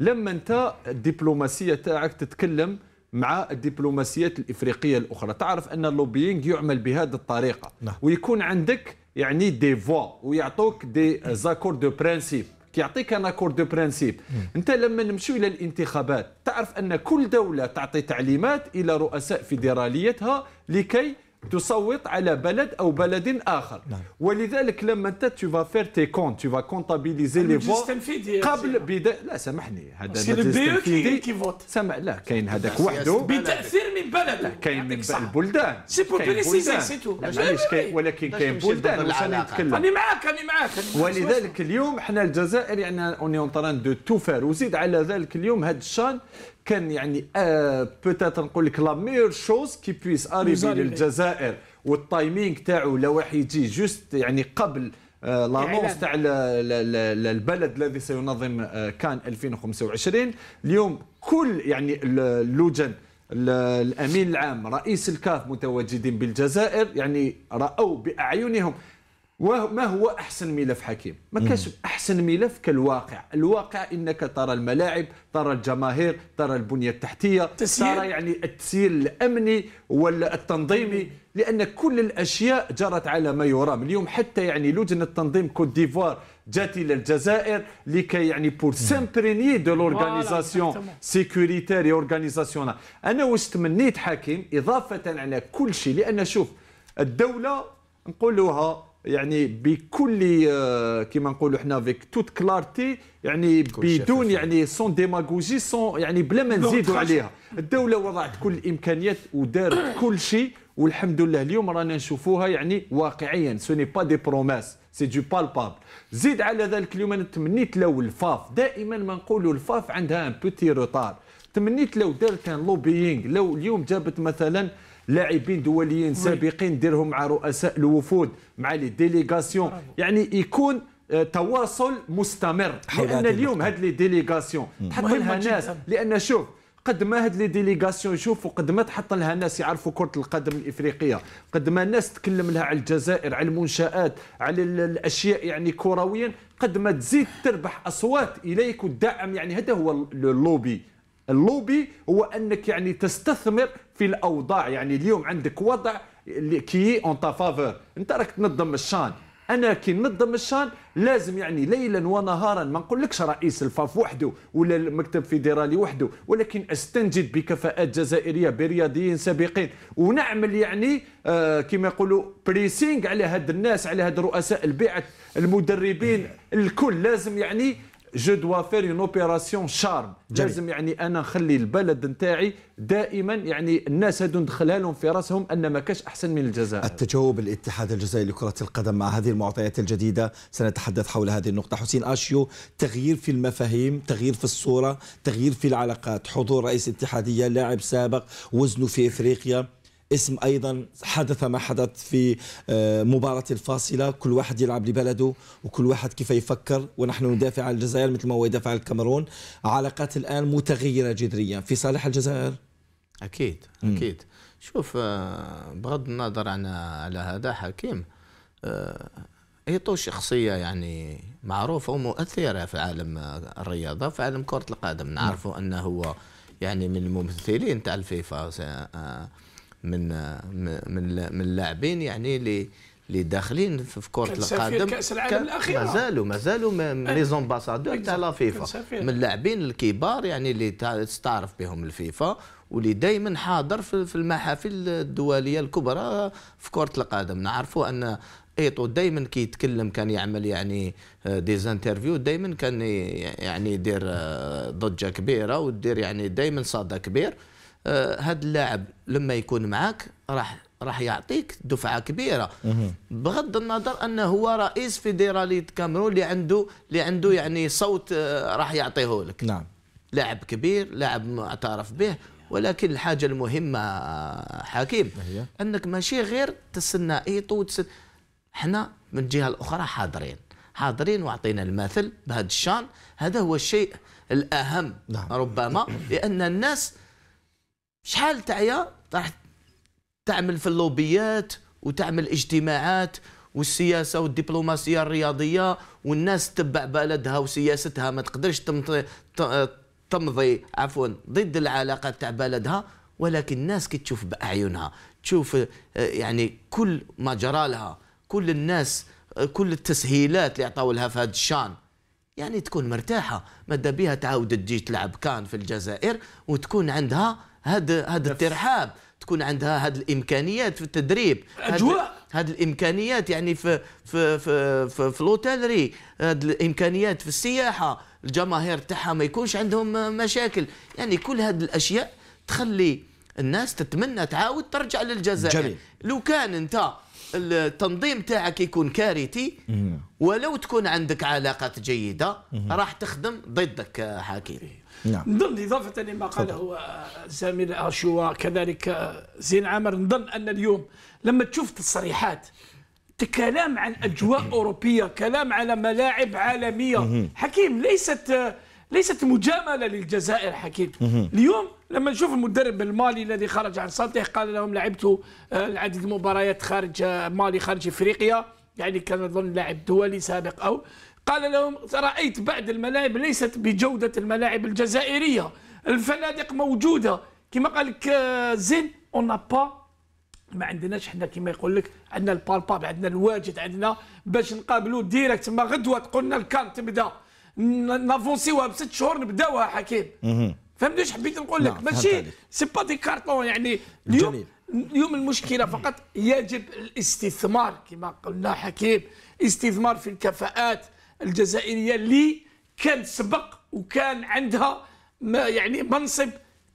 لما انت الدبلوماسيه تاعك تتكلم مع الدبلوماسيات الافريقيه الاخرى تعرف ان اللوبينغ يعمل بهذه الطريقه نعم. ويكون عندك يعني دي فوا ويعطوك دي زاكور دو برانسيب كيعطيك ان اكور دو برانسيب انت لما نمشيو الى الانتخابات تعرف ان كل دوله تعطي تعليمات الى رؤساء فيدراليتها لكي تصوت على بلد او بلد اخر نعم. ولذلك لما انت تو فا فير تي كونت تو فا كونتابيليزي لي فوت قبل بدا لا سامحني هذا سي كي فوت سامع لا كاين هذاك وحده بتاثير من بلد كاين من البلدان سي بو بريسيزي سي تو معليش ولكن كاين بلدان انا نتكلم معاك انا معاك ولذلك اليوم احنا الجزائر يعني اوني اون تران دو تو فار وزيد على ذلك اليوم هذا الشان كان يعني آه نقول لك لا ميور شوز كي بويس اريفي للجزائر والتايمينغ تاعو لو راح يجي جوست يعني قبل آه لانونس تاع البلد الذي سينظم آه، كان 2025 اليوم كل يعني اللجن الامين العام رئيس الكاف متواجدين بالجزائر يعني راوا باعينهم وما هو احسن ملف حكيم ما كاش احسن ملف كالواقع الواقع انك ترى الملاعب ترى الجماهير ترى البنيه التحتيه ترى يعني التسيير الامني ولا التنظيمي طيب. لان كل الاشياء جرت على ما يرام اليوم حتى يعني لجنه التنظيم كوت ديفوار جات الى الجزائر لكي يعني بور سامبريني دو لورغانيزاسيون سيكوريتير اورغانيزاسيونال انا واش تمنيت حكيم اضافه على كل شيء لان شوف الدوله نقولوها يعني بكل آه، كما نقولوا حنا فيك توت كلارتي يعني بدون يعني سون ديماغوجي سون يعني بلا ما نزيدوا عليها الدوله وضعت كل الامكانيات ودارت كل شيء والحمد لله اليوم رانا نشوفوها يعني واقعيا سوني با دي بروماس سي دو بالباب زيد على ذلك اليوم انا تمنيت لو الفاف دائما ما نقولوا الفاف عندها ان بوتي روتار تمنيت لو دارت ان لوبيينغ لو اليوم جابت مثلا لاعبين دوليين سابقين ديرهم مع رؤساء الوفود مع لي ديليغاسيون يعني يكون آه، تواصل مستمر لان اليوم هاد لي ديليغاسيون تحط لها ناس لان شوف قد ما هاد لي ديليغاسيون يشوفوا قد ما تحط لها ناس يعرفوا كره القدم الافريقيه قد ما الناس تكلم لها على الجزائر على المنشات على الاشياء يعني كرويا قد ما تزيد تربح اصوات اليك وتدعم يعني هذا هو اللوبي اللوبي هو انك يعني تستثمر في الاوضاع يعني اليوم عندك وضع كي اون تافافور فافور انت راك تنظم الشان انا كي ننظم الشان لازم يعني ليلا ونهارا ما نقولكش رئيس الفاف وحده ولا المكتب الفيدرالي وحده ولكن استنجد بكفاءات جزائريه برياضيين سابقين ونعمل يعني آه كما يقولوا بريسينغ على هاد الناس على هاد رؤساء البيعه المدربين إيه. الكل لازم يعني جو دوا فير اون اوبيراسيون شارم لازم يعني انا نخلي البلد نتاعي دائما يعني الناس هذو ندخلها لهم في راسهم ان ما كاش احسن من الجزائر التجاوب الاتحاد الجزائري لكره القدم مع هذه المعطيات الجديده سنتحدث حول هذه النقطه حسين اشيو تغيير في المفاهيم تغيير في الصوره تغيير في العلاقات حضور رئيس اتحاديه لاعب سابق وزنه في افريقيا اسم ايضا حدث ما حدث في آه، مباراه الفاصله كل واحد يلعب لبلده وكل واحد كيف يفكر ونحن ندافع عن الجزائر مثل ما هو يدافع عن الكاميرون علاقات الان متغيره جذريا في صالح الجزائر اكيد اكيد م. شوف آه، بغض النظر عن على هذا حكيم ايتو آه، شخصيه يعني معروفه ومؤثره في عالم الرياضه في عالم كره القدم نعرفوا نعم. انه هو يعني من الممثلين تاع الفيفا من من من اللاعبين يعني اللي اللي داخلين في كره القدم كاس العالم زالوا ما زالوا لي زومباسادور تاع لا فيفا من اللاعبين الكبار يعني اللي تستعرف بهم الفيفا واللي دائما حاضر في المحافل الدوليه الكبرى في كره القدم نعرفوا ان ايتو دائما كي يتكلم كان يعمل يعني دي زانترفيو دائما كان يعني يدير آه، ضجه كبيره ودير يعني دائما صدى كبير هذا آه، اللاعب لما يكون معاك راح راح يعطيك دفعه كبيره بغض النظر انه هو رئيس فيدراليه الكاميرون اللي عنده اللي عنده يعني صوت آه، راح يعطيه لك نعم لاعب كبير لاعب معترف به ولكن الحاجه المهمه آه، حكيم هي. انك ماشي غير تسنى ايطو تسنى حنا من الجهه الاخرى حاضرين حاضرين واعطينا المثل بهذا الشان هذا هو الشيء الاهم نعم. ربما لان الناس شحال تعيا راح تعمل في اللوبيات وتعمل اجتماعات والسياسه والدبلوماسيه الرياضيه والناس تتبع بلدها وسياستها ما تقدرش تمضي عفوا ضد العلاقات تاع بلدها ولكن الناس كي تشوف باعينها تشوف آه، يعني كل ما جرى لها كل الناس آه، كل التسهيلات اللي عطاو لها في هذا الشان يعني تكون مرتاحه ماذا بها تعاود تجي تلعب كان في الجزائر وتكون عندها هاد هاد الترحاب تكون عندها هاد الامكانيات في التدريب اجواء هاد الامكانيات يعني في في في في, في الاوتيلري هاد الامكانيات في السياحه الجماهير تاعها ما يكونش عندهم مشاكل يعني كل هاد الاشياء تخلي الناس تتمنى تعاود ترجع للجزائر جميل. لو كان انت التنظيم تاعك يكون كارثي ولو تكون عندك علاقات جيده راح تخدم ضدك آه، حكيم نعم نظن اضافه لما قاله آه، زميل أرشوا كذلك آه، زين عامر نظن ان اليوم لما تشوف تصريحات كلام عن اجواء اوروبيه كلام على ملاعب عالميه حكيم ليست ليست مجامله للجزائر حكيم اليوم لما نشوف المدرب المالي الذي خرج عن سلطه قال لهم لعبت العديد آه، مباريات خارج آه، مالي خارج افريقيا يعني كان اظن لاعب دولي سابق او قال لهم رايت بعض الملاعب ليست بجوده الملاعب الجزائريه الفنادق موجوده كما قال لك آه، زين اون با ما عندناش حنا كما يقول لك عندنا البالباب عندنا الواجد عندنا باش نقابلوا ديريكت ما غدوه تقولنا الكان تبدا نافونسيوها بست شهور نبداوها حكيم فهمت واش حبيت نقول لك نعم، ماشي سي با دي كارطون يعني اليوم جميل. اليوم المشكله فقط يجب الاستثمار كما قلنا حكيم استثمار في الكفاءات الجزائريه اللي كان سبق وكان عندها ما يعني منصب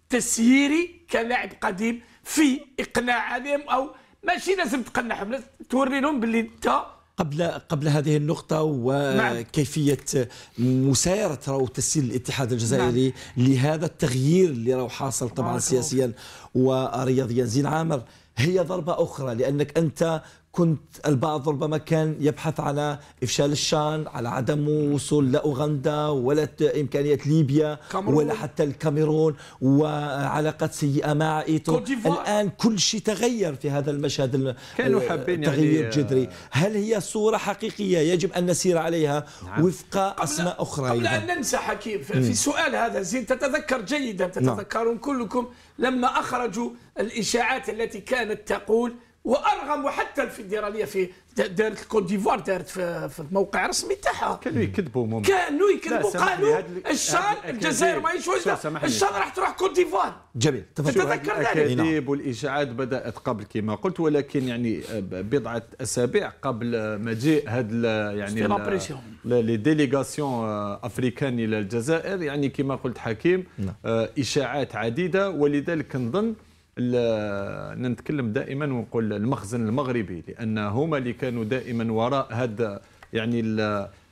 تسييري كلاعب قديم في اقناع عليهم او ماشي لازم تقنعهم توري لهم باللي انت قبل قبل هذه النقطة نعم. وكيفية مسايرة أو تسجيل الاتحاد الجزائري نعم. لهذا التغيير اللي راه حاصل طبعا سياسيا ورياضيا زين عامر هي ضربة أخرى لأنك أنت كنت البعض ربما كان يبحث على افشال الشان على عدم وصول لاوغندا ولا امكانيه ليبيا كامرون. ولا حتى الكاميرون وعلاقات سيئه مع ايتو الان كل شيء تغير في هذا المشهد كانوا حابين تغيير يعني جذري هل هي صوره حقيقيه يجب ان نسير عليها نعم. وفق اسماء اخرى قبل ان ننسى حكيم في سؤال هذا زين تتذكر جيدا نعم. تتذكرون نعم. كلكم لما اخرجوا الاشاعات التي كانت تقول وارغم وحتى الفيدراليه في دارت الكوت ديفوار دارت في, الموقع الرسمي تاعها كانوا يكذبوا كانوا يكذبوا قالوا الشان الجزائر ماهيش واجده الشان راح تروح كوت ديفوار جميل تتذكر ذلك الاكاذيب نعم. والاشاعات بدات قبل كما قلت ولكن يعني آه، بضعه اسابيع قبل مجيء هذا يعني لي ديليغاسيون آه، افريكان الى الجزائر يعني كما قلت حكيم نعم. آه، اشاعات عديده ولذلك نظن نتكلم دائما ونقول المخزن المغربي لان هما اللي كانوا دائما وراء هذا يعني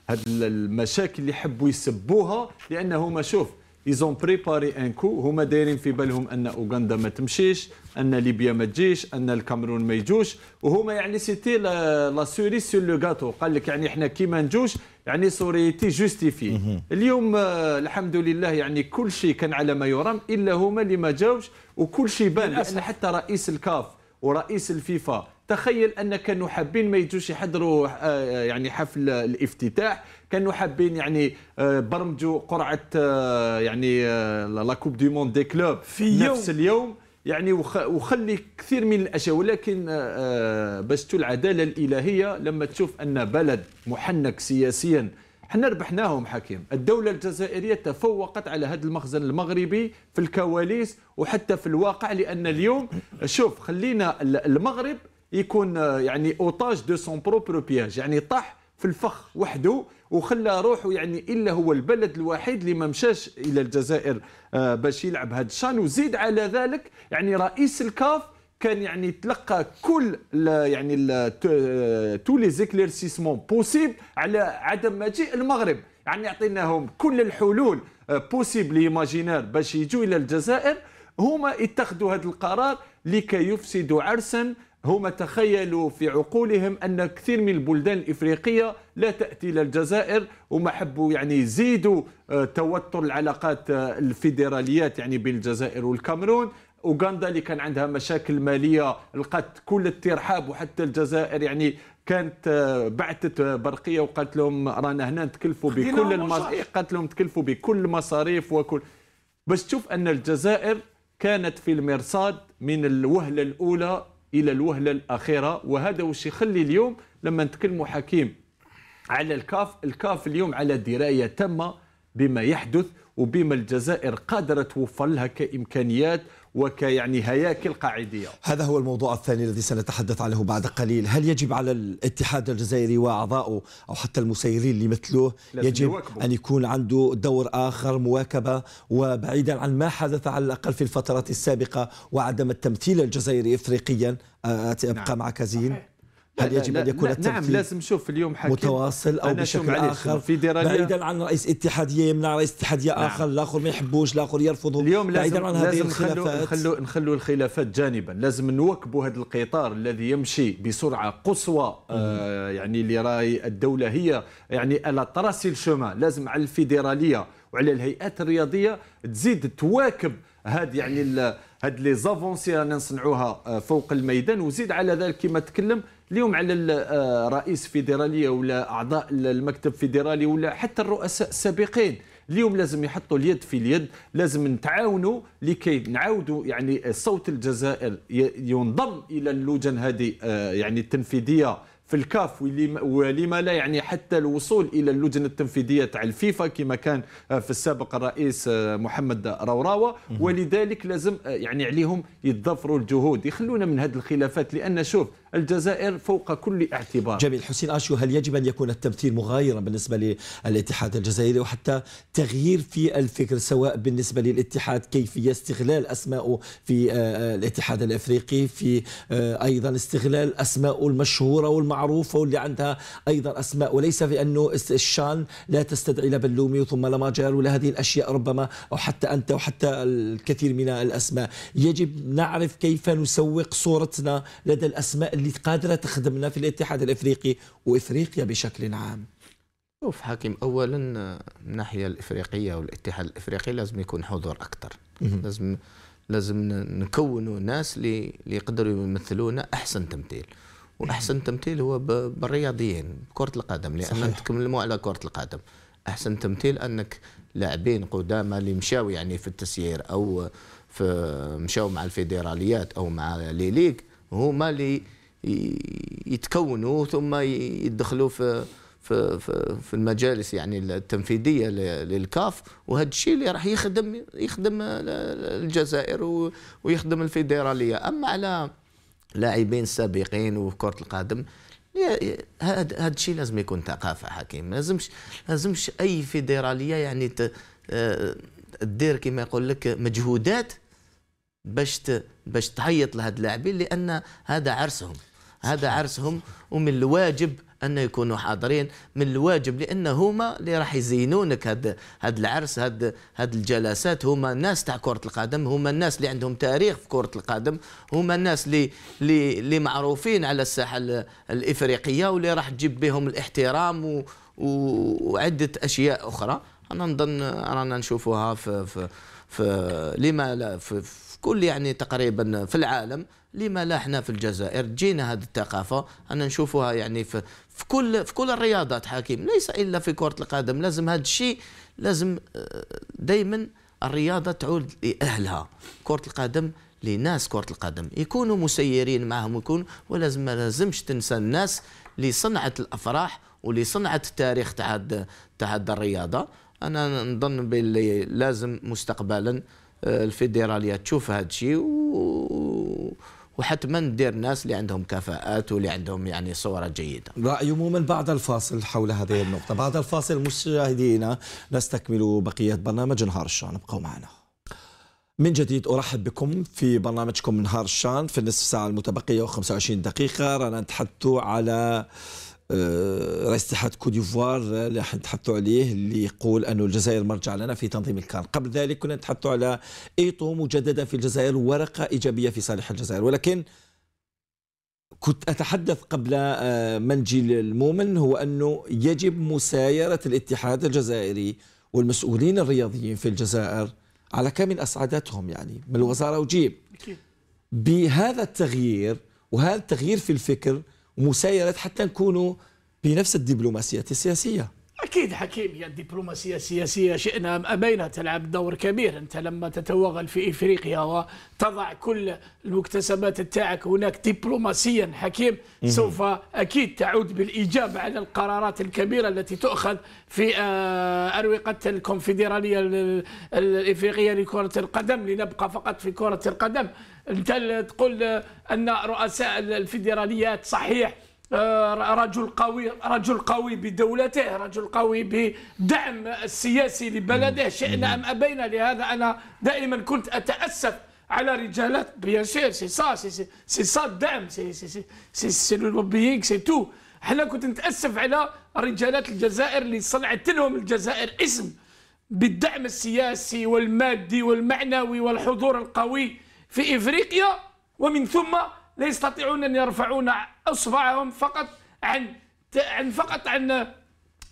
هاد المشاكل اللي حبوا يسبوها لانه ما شوف ايزون بريباري ان كو هما دايرين في بالهم ان اوغندا ما تمشيش ان ليبيا ما تجيش ان الكاميرون ما يجوش وهما يعني سيتي لا سوري سور لو غاتو قال لك يعني احنا كي ما نجوش يعني سوريتي جوستيفي اليوم الحمد لله يعني كل شيء كان على ما يرام الا هما اللي ما جاوش وكل شيء بان لان حتى رئيس الكاف ورئيس الفيفا تخيل ان كانوا حابين ما يجوش يحضروا آه، آه، يعني حفل الافتتاح كانوا حابين يعني آه، برمجوا قرعه يعني لا كوب دي موند دي كلوب في نفس يوم. اليوم يعني وخلي كثير من الاشياء ولكن باش العداله الالهيه لما تشوف ان بلد محنك سياسيا حنا ربحناهم حكيم الدولة الجزائرية تفوقت على هذا المخزن المغربي في الكواليس وحتى في الواقع لأن اليوم شوف خلينا المغرب يكون يعني اوتاج دو سون بروبر بياج يعني طاح في الفخ وحده وخلى روحه يعني الا هو البلد الوحيد اللي ما مشاش الى الجزائر آه، باش يلعب هذا الشان وزيد على ذلك يعني رئيس الكاف كان يعني تلقى كل يعني تو لي زيكليرسيسمون بوسيبل على عدم مجيء المغرب يعني عطيناهم كل الحلول بوسيبل آه، ايماجينير باش يجوا الى الجزائر هما اتخذوا هذا القرار لكي يفسدوا عرسا هما تخيلوا في عقولهم ان كثير من البلدان الافريقيه لا تاتي الى الجزائر وما حبوا يعني يزيدوا آه، توتر العلاقات آه، الفيدراليات يعني بين الجزائر والكاميرون اوغندا اللي كان عندها مشاكل ماليه لقات كل الترحاب وحتى الجزائر يعني كانت آه، بعثت آه، برقيه وقالت لهم رانا هنا نتكلفوا بكل المصاريف إيه، قالت لهم تكلفوا بكل المصاريف وكل باش تشوف ان الجزائر كانت في المرصاد من الوهله الاولى الى الوهله الاخيره وهذا واش يخلي اليوم لما نتكلموا حكيم على الكاف الكاف اليوم على درايه تامه بما يحدث وبما الجزائر قادره توفر لها كامكانيات وكيعني هياكل قاعديه. هذا هو الموضوع الثاني الذي سنتحدث عنه بعد قليل، هل يجب على الاتحاد الجزائري واعضائه او حتى المسيرين اللي مثله يجب يواكبه. ان يكون عنده دور اخر مواكبه وبعيدا عن ما حدث على الاقل في الفترات السابقه وعدم التمثيل الجزائري افريقيا آه، ابقى نعم. معك زين. صحيح. هل يجب ان يكون التمثيل نعم لازم نشوف اليوم حكيم متواصل او بشكل اخر في بعيدا عن رئيس اتحاديه يمنع رئيس اتحاديه نعم. اخر الاخر ما يحبوش الاخر يرفضه اليوم لازم بعيدا عن هذه لازم الخلافات نخلو نخلو الخلافات جانبا لازم نواكبوا هذا القطار الذي يمشي بسرعه قصوى آه يعني اللي راي الدوله هي يعني على طراسي الشمال لازم على الفيدراليه وعلى الهيئات الرياضيه تزيد تواكب هاد يعني هاد لي زافونسي نصنعوها آه، فوق الميدان وزيد على ذلك كما تكلم اليوم على الرئيس آه، فيدراليه ولا اعضاء المكتب الفيدرالي ولا حتى الرؤساء السابقين اليوم لازم يحطوا اليد في اليد لازم نتعاونوا لكي نعاودوا يعني صوت الجزائر ينضم الى اللجن هذه آه، يعني التنفيذيه في الكاف ولما لا يعني حتى الوصول الى اللجنه التنفيذيه تاع الفيفا كما كان آه، في السابق الرئيس محمد روراوه ولذلك لازم يعني عليهم يتضافروا الجهود يخلونا من هذه الخلافات لان شوف الجزائر فوق كل اعتبار جميل حسين اشيو هل يجب ان يكون التمثيل مغايرا بالنسبه للاتحاد الجزائري وحتى تغيير في الفكر سواء بالنسبه للاتحاد كيفيه استغلال اسماءه في آه، آه، الاتحاد الافريقي في آه، ايضا استغلال اسماءه المشهوره والمعروفه واللي عندها ايضا اسماء وليس في انه الشان لا تستدعي لا بلومي ثم لا ماجر ولا هذه الاشياء ربما او حتى انت وحتى الكثير من الاسماء يجب نعرف كيف نسوق صورتنا لدى الاسماء اللي قادرة تخدمنا في الاتحاد الإفريقي وإفريقيا بشكل عام شوف حاكم اولا الناحيه الافريقيه والاتحاد الافريقي لازم يكون حضور اكثر لازم لازم نكونوا ناس اللي يقدروا يمثلونا احسن تمثيل واحسن تمثيل هو بالرياضيين بكره القدم لان تكملوا على كره القدم احسن تمثيل انك لاعبين قدامى اللي مشاو يعني في التسيير او في مشاو مع الفيدراليات او مع لي ليغ هما اللي يتكونوا ثم يدخلوا في في في المجالس يعني التنفيذيه للكاف وهذا الشيء اللي راح يخدم يخدم الجزائر ويخدم الفيدراليه اما على لاعبين سابقين وكره القدم هذا الشيء لازم يكون ثقافه حكيم ما لازمش لازمش اي فيدراليه يعني آه، تدير كما يقول لك مجهودات باش باش تعيط لهاد اللاعبين لان هذا عرسهم هذا عرسهم ومن الواجب أن يكونوا حاضرين من الواجب لأن هما اللي راح يزينونك هذا هذا العرس هذا هذا الجلسات هما الناس تاع كرة القدم هما الناس اللي عندهم تاريخ في كرة القدم هما الناس اللي اللي اللي معروفين على الساحة الإفريقية واللي راح تجيب بهم الاحترام و وعدة أشياء أخرى أنا نظن رانا نشوفوها في في في لما لا في, في كل يعني تقريبا في العالم لما لا احنا في الجزائر جينا هذه الثقافه انا نشوفها يعني في, في كل في كل الرياضات حكيم ليس الا في كره القدم لازم هذا الشيء لازم آه، دائما الرياضه تعود لاهلها كره القدم لناس كره القدم يكونوا مسيرين معهم يكون ولازم ما لازمش تنسى الناس اللي صنعت الافراح واللي صنعت التاريخ تاع تاع الرياضه انا نظن باللي لازم مستقبلا آه، الفيدراليه تشوف هذا الشيء و... وحتما دير ناس اللي عندهم كفاءات واللي عندهم يعني صوره جيده. راي عموما بعد الفاصل حول هذه النقطه، بعد الفاصل مشاهدينا نستكمل بقيه برنامج نهار الشان ابقوا معنا. من جديد ارحب بكم في برنامجكم نهار الشان في النصف ساعه المتبقيه و25 دقيقه رانا نتحدث على آه، رئيس اتحاد كوت ديفوار اللي راح نتحدثوا عليه اللي يقول انه الجزائر مرجع لنا في تنظيم الكار قبل ذلك كنا نتحدثوا على ايطو مجددا في الجزائر ورقة إيجابية في صالح الجزائر ولكن كنت أتحدث قبل آه، منجي المؤمن هو أنه يجب مسايرة الاتحاد الجزائري والمسؤولين الرياضيين في الجزائر على كامل أسعادتهم يعني من الوزارة وجيب بهذا التغيير وهذا التغيير في الفكر مسايرات حتى نكونوا بنفس الدبلوماسية السياسية أكيد حكيم يا الدبلوماسية السياسية شئنا أم أبينا تلعب دور كبير أنت لما تتوغل في إفريقيا وتضع كل المكتسبات تاعك هناك دبلوماسيا حكيم سوف أكيد تعود بالإيجاب على القرارات الكبيرة التي تؤخذ في آه، أروقة الكونفدرالية الإفريقية لكرة القدم لنبقى فقط في كرة القدم انت تقول ان رؤساء الفيدراليات صحيح آه، رجل قوي رجل قوي بدولته رجل قوي بدعم السياسي لبلده شئنا ام ابينا لهذا انا دائما كنت اتاسف على رجالات بيان سور سي سا سي سا الدعم سي سي سي سي, سي لو لوبيينغ سي تو حنا كنت نتاسف على رجالات الجزائر اللي صنعت لهم الجزائر اسم بالدعم السياسي والمادي والمعنوي والحضور القوي في إفريقيا ومن ثم لا يستطيعون أن يرفعون أصبعهم فقط عن عن فقط عن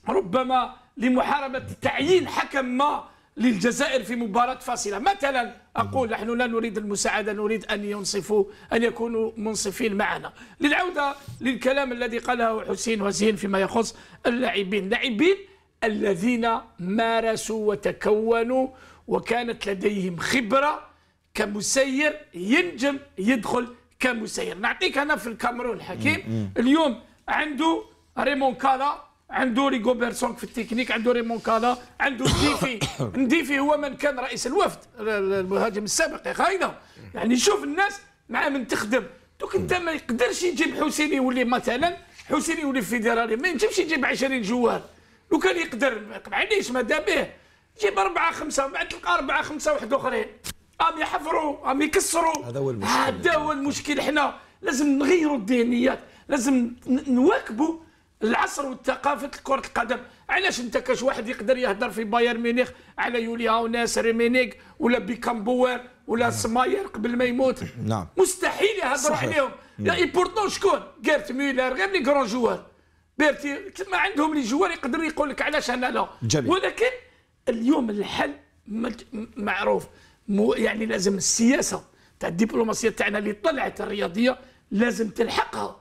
ربما لمحاربة تعيين حكم ما للجزائر في مباراة فاصلة مثلا أقول نحن لا نريد المساعدة نريد أن ينصفوا أن يكونوا منصفين معنا للعودة للكلام الذي قاله حسين وزين فيما يخص اللاعبين لاعبين الذين مارسوا وتكونوا وكانت لديهم خبره كمسير ينجم يدخل كمسير نعطيك انا في الكاميرون حكيم اليوم عنده ريمون كالا عنده ريغو بيرسونك في التكنيك عنده ريمون كالا عنده نديفي نديفي هو من كان رئيس الوفد المهاجم السابق يا خاينه نعم. يعني شوف الناس مع من تخدم دوك انت ما يقدرش يجيب حسيني يولي مثلا حسيني يولي فيدرالي ما ينجمش يجيب 20 جوال لو كان يقدر معليش ماذا به جيب اربعه خمسه من بعد تلقى اربعه خمسه واحد اخرين عم يحفروا عم يكسروا هذا هو المشكل هذا هو المشكل حنا لازم نغيروا الذهنيات لازم نواكبوا العصر والثقافة كرة القدم علاش انت كاش واحد يقدر يهضر في بايرن ميونخ على يوليا وناس ريمينيك ولا بيكامبوير ولا نعم. سماير قبل ما يموت نعم مستحيل يهضروا عليهم نعم. اي يعني بورتون شكون جيرت ميلر غير لي كرون جوار بيرتي ما عندهم لي جوار يقدر يقول لك علاش انا لا جميل. ولكن اليوم الحل معروف مو يعني لازم السياسه تاع الدبلوماسيه تاعنا اللي طلعت الرياضيه لازم تلحقها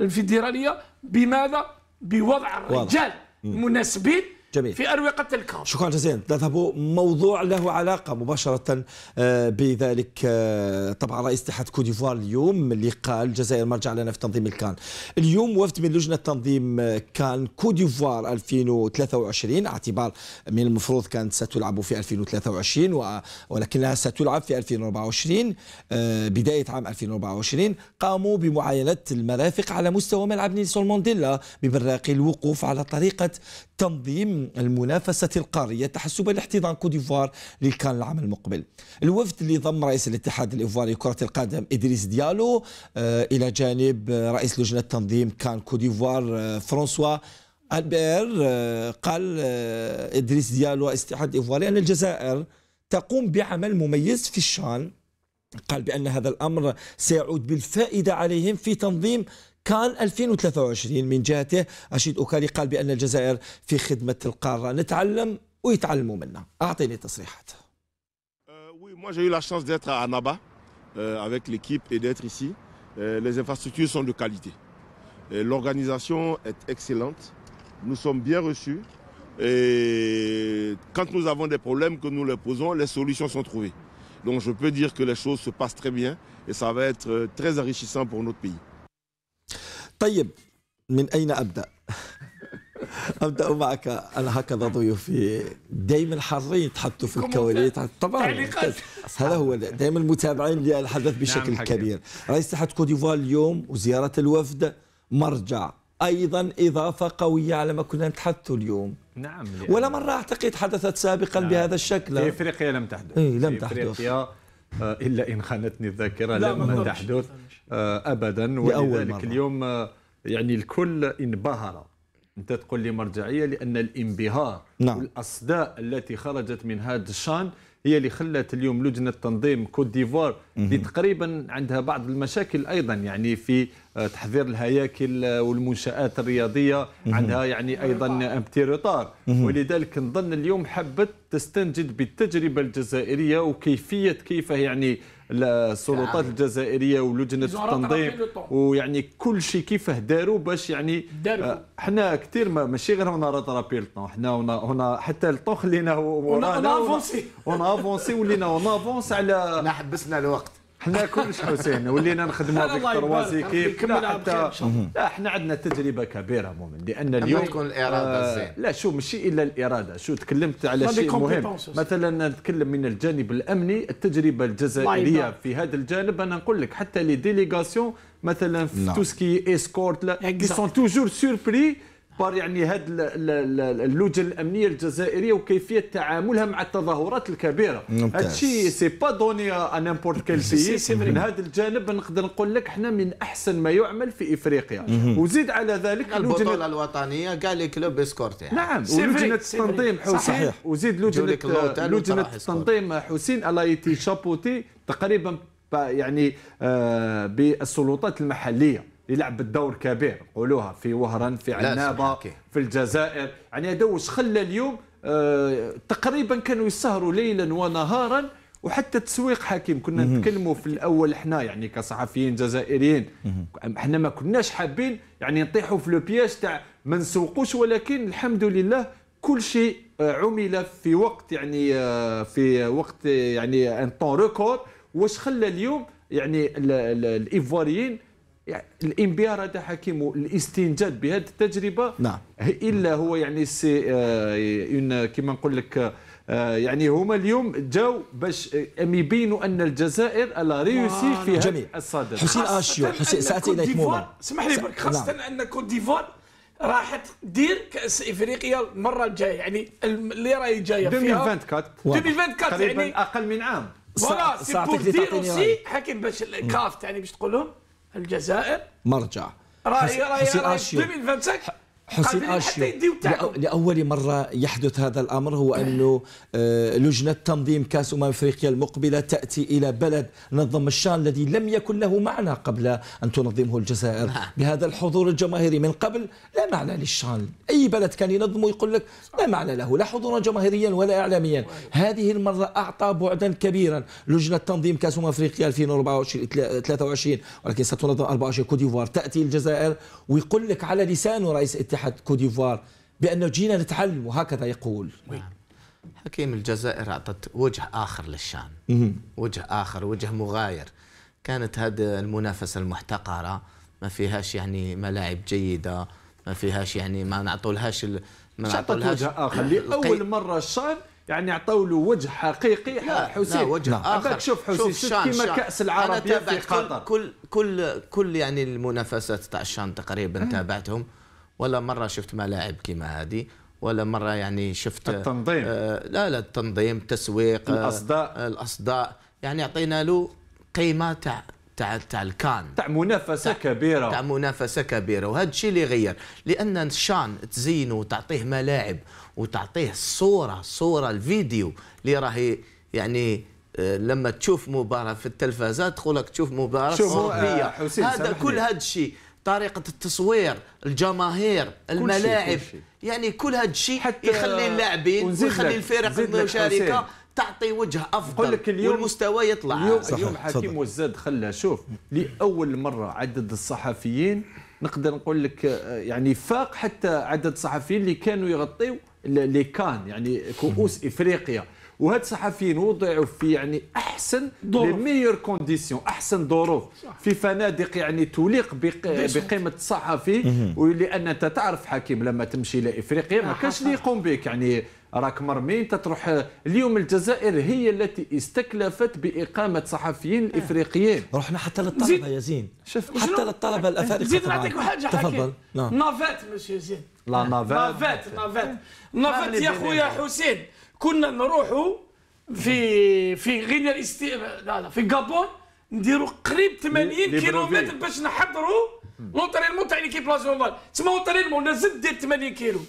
الفيدراليه بماذا؟ بوضع الرجال المناسبين جميل. في أروقة الكامب شكرا جزيلا نذهب موضوع له علاقة مباشرة آه، بذلك آه، طبعا رئيس اتحاد كوت ديفوار اليوم اللي قال الجزائر مرجع لنا في تنظيم الكان اليوم وفد من لجنة تنظيم آه، كان كوت ديفوار 2023 اعتبار من المفروض كانت ستلعب في 2023 ولكنها ستلعب في 2024 بداية عام 2024 قاموا بمعاينة المرافق على مستوى ملعب نيلسون مانديلا ببراقي الوقوف على طريقة تنظيم المنافسة القارية تحسبا لاحتضان كوديفوار للكان العام المقبل الوفد اللي ضم رئيس الاتحاد الإيفواري لكرة القدم إدريس ديالو آه، إلى جانب آه، رئيس لجنة تنظيم كان كوديفوار آه، فرانسوا البير قال إدريس ديالو الاتحاد الإيفواري أن الجزائر تقوم بعمل مميز في الشان قال بأن هذا الأمر سيعود بالفائدة عليهم في تنظيم 2023 euh, Oui, moi j'ai eu la chance d'être à Anaba euh, avec l'équipe et d'être ici. Euh, les infrastructures sont de qualité. L'organisation est excellente. Nous sommes bien reçus. Et quand nous avons des problèmes que nous les posons, les solutions sont trouvées. Donc je peux dire que les choses se passent très bien et ça va être très enrichissant pour notre pays. طيب من أين أبدأ؟ ابدا معك انا هكذا ضيوفي دائما حرين تحطوا في الكواليس طبعا طيب. هذا هو دائما متابعين للحدث نعم، بشكل نعم كبير رئيس اتحاد كوت ديفوار اليوم وزياره الوفد مرجع ايضا اضافه قويه على ما كنا نتحدث اليوم نعم ولا مره اعتقد حدثت سابقا نعم. بهذا الشكل في افريقيا لم تحدث اي لم تحدث آه، الا ان خانتني الذاكره لم تحدث آه، ابدا ولذلك اليوم آه، يعني الكل انبهر انت تقول لي مرجعيه لان الانبهار نعم. والاصداء التي خرجت من هذا الشان هي اللي خلت اليوم لجنه تنظيم كوت ديفوار اللي تقريبا عندها بعض المشاكل ايضا يعني في آه، تحضير الهياكل آه، والمنشات الرياضيه عندها يعني ايضا امتيروطار ولذلك نظن اليوم حبت تستنجد بالتجربه الجزائريه وكيفيه كيف يعني السلطات يعني الجزائريه ولجنه التنظيم ويعني كل شيء كيفاه داروا باش يعني آه، حنا كثير ماشي غير هنا راترابي لطون حنا هنا هنا حتى الطون خلينا ونافونسي افونسي افونسي ولينا ونافونس على حبسنا الوقت حنا كلش حسين ولينا نخدموا في تروازي كيف حتى احنا عندنا تجربه كبيره مؤمن لان اليوم تكون الاراده آه، زين لا شو ماشي الا الاراده شو تكلمت على شيء مهم مثلا نتكلم من الجانب الامني التجربه الجزائريه في هذا الجانب انا نقول لك حتى لي ديليغاسيون مثلا في توسكي اسكورت لا سون توجور سوربري بار يعني هذه اللجنه الامنيه الجزائريه وكيفيه تعاملها مع التظاهرات الكبيره هادشي سي با دوني ان امبورت كيل سي من هذا الجانب نقدر نقول لك احنا من احسن ما يعمل في افريقيا وزيد على ذلك البطوله الوطنيه كاع لي كلوب اسكورتي نعم ولجنه التنظيم حسين وزيد لجنه لجنه التنظيم حسين الايتي شابوتي تقريبا يعني آه، بالسلطات المحليه يلعب الدور كبير قولوها في وهران في عنابه في الجزائر يعني هذا واش خلى اليوم آه تقريبا كانوا يسهروا ليلا ونهارا وحتى تسويق حكيم كنا نتكلموا في الاول احنا يعني كصحفيين جزائريين احنا ما كناش حابين يعني نطيحوا في لو بياج تاع ما نسوقوش ولكن الحمد لله كل شيء آه، عمل في وقت يعني آه، في وقت يعني ان طون ريكورد واش خلى اليوم يعني الايفواريين يعني الانبهار هذا حكيم الاستنجاد بهذه التجربه نعم الا هو يعني سي آه كما نقول لك آه يعني هما اليوم جاو باش آه، يبينوا ان الجزائر لا ريوسي في هذا حسين اشيو حسين ساتي اليك موما اسمح لي برك خاصه نعم. ان كوت ديفوار راح تدير كاس افريقيا المره الجايه يعني اللي راهي جايه فيها 2024 2024 يعني اقل من عام فوالا سي بور دير اوسي حكيم باش كاف يعني باش تقول لهم الجزائر مرجع راي راي, رأي, رأي, فمسك حسين اشيو لاول مره يحدث هذا الامر هو إيه. انه آه، لجنه تنظيم كاس امم افريقيا المقبله تاتي الى بلد نظم الشان الذي لم يكن له معنى قبل ان تنظمه الجزائر نعم. بهذا الحضور الجماهيري من قبل لا معنى للشان اي بلد كان ينظمه يقول لك لا معنى له لا حضورا جماهيريا ولا اعلاميا هذه المره اعطى بعدا كبيرا لجنه تنظيم كاس امم افريقيا 2024 23 ولكن ستنظم 24 كوت ديفوار تاتي الجزائر ويقول لك على لسان رئيس اتحاد مصلحة كوديفوار بأنه جينا نتعلم وهكذا يقول حكيم الجزائر أعطت وجه آخر للشام وجه آخر وجه مغاير كانت هذه المنافسة المحتقرة ما فيهاش يعني ملاعب جيدة ما فيهاش يعني ما نعطولهاش ال... ما نعطولهاش وجه آخر لأول مرة الشام يعني عطوا له وجه حقيقي لا حسين لا وجه لا. اخر شوف حسين شوف كيما كاس العربيه في قطر كل كل كل يعني المنافسات تاع الشان تقريبا تابعتهم ولا مره شفت ملاعب كيما هذه ولا مره يعني شفت التنظيم آه، لا لا التنظيم التسويق آه، الاصداء الاصداء يعني اعطينا له قيمه تاع تاع تاع الكان تاع منافسه تع كبيره تاع منافسه كبيره وهذا الشيء اللي غير لان الشان تزينه وتعطيه ملاعب وتعطيه الصوره صوره الفيديو اللي راهي يعني آه، لما تشوف مباراه في التلفازات تقول لك تشوف مباراه اوروبيه هذا كل هذا الشيء طريقه التصوير الجماهير الملاعب يعني كل هذا الشيء يخلي اللاعبين ويخلي الفرق المشاركه تعطي وجه افضل لك اليوم والمستوى يطلع اليوم, اليوم حكيم وزاد خلى شوف لاول مره عدد الصحفيين نقدر نقول لك آه، يعني فاق حتى عدد الصحفيين اللي كانوا يغطيوا اللي كان يعني كؤوس افريقيا وهاد الصحفيين وضعوا في يعني احسن لي ميور كونديسيون احسن ظروف في فنادق يعني تليق بقيمه الصحفي ولان انت تعرف حكيم لما تمشي لافريقيا ما كانش اللي يقوم بك يعني راك مرمي انت تروح اليوم الجزائر هي التي استكلفت باقامه صحفيين آه. افريقيين رحنا حتى للطلبه يا زين شوف حتى للطلبه الافارقه زيد نعطيك حاجه تفضل نعم. نافات مش يا زين لا نافات نافات نافات نافات يا خويا حسين كنا نروحوا في في غينيا الاستي لا لا في الجابون نديروا قريب 80 كيلومتر باش نحضروا لونترينمون تاع ليكيب ناسيونال تسمى لونترينمون لازم دير 80 كيلو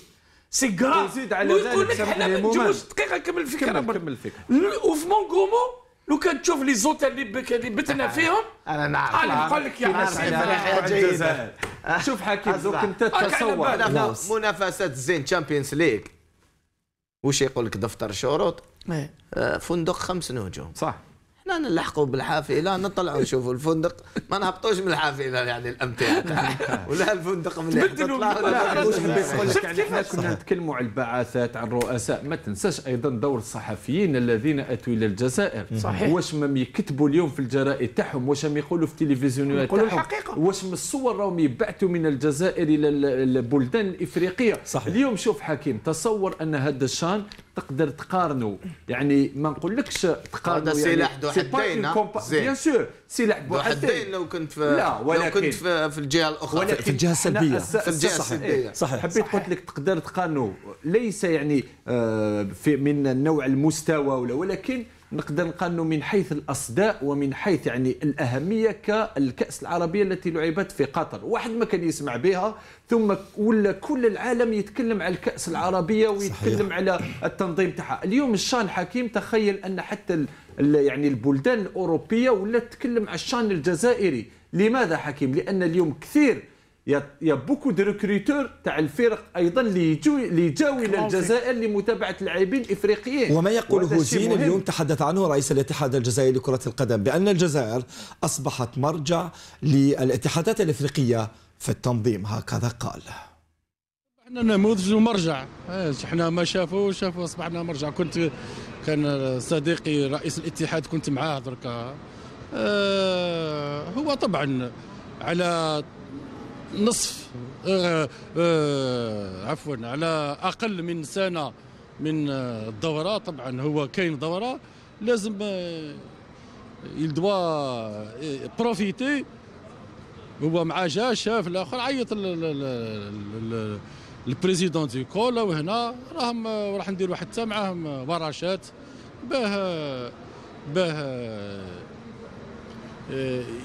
سي كرا ويزيد على ذلك حنا نجيبوش دقيقه كمل الفكره كمل الفكره وفي مونغومو لو كان تشوف لي زوتيل اللي بك اللي بتنا فيهم انا نعرف انا نقول لك يا عارف شوف حكيم دوك انت تصور منافسات زين تشامبيونز ليغ وش يقول لك دفتر شروط؟ إيه. آه، فندق خمس نجوم صح لا نلحقوا بالحافله نطلعوا نشوفوا الفندق ما نهبطوش من الحافله يعني الامتعه ولا الفندق مليح تطلعوا شفت يعني احنا كنا نتكلموا على البعثات على الرؤساء ما تنساش ايضا دور الصحفيين الذين اتوا الى الجزائر صحيح واش ما يكتبوا اليوم في الجرائد تاعهم واش ما يقولوا في التلفزيونات تاعهم الحقيقه واش من الصور راهم يبعثوا من الجزائر الى البلدان الافريقيه صحيح. اليوم شوف حكيم تصور ان هذا الشان تقدر تقارنوا يعني ما نقولكش تقارنوا هذا يعني سلاح ذو حدين بيان سور سلاح ذو حدين لو كنت في لا ولكن لو كنت في, في الجهه الاخرى في الجهه السلبيه في الجهه صحيح السلبيه إيه. صحيح حبيت قلت لك تقدر تقارنوا ليس يعني آه، في من النوع المستوى ولا ولكن نقدر نقال انه من حيث الاصداء ومن حيث يعني الاهميه كالكاس العربيه التي لعبت في قطر واحد ما كان يسمع بها ثم ولا كل العالم يتكلم على الكاس العربيه ويتكلم صحيح. على التنظيم تاعها اليوم الشان حكيم تخيل ان حتى يعني البلدان الاوروبيه ولا تتكلم على الشان الجزائري لماذا حكيم لان اليوم كثير يا بوكو دي ريكروتور تاع الفرق ايضا اللي يجوا اللي جاوا الى الجزائر لمتابعه اللاعبين الافريقيين وما يقوله زين اليوم تحدث عنه رئيس الاتحاد الجزائري لكره القدم بان الجزائر اصبحت مرجع للاتحادات الافريقيه في التنظيم هكذا قال احنا نموذج ومرجع احنا ما شافوا شافوا اصبحنا مرجع كنت كان صديقي رئيس الاتحاد كنت معاه دركا اه هو طبعا على نصف آه آه عفوا على اقل من سنه من آه، الدوره طبعا هو كاين دوره لازم يلدوا آه، بروفيتي آه، هو مع جا شاف الاخر عيط البريزيدون دي كولا وهنا راهم راح نديروا حتى معاهم ورشات باه باه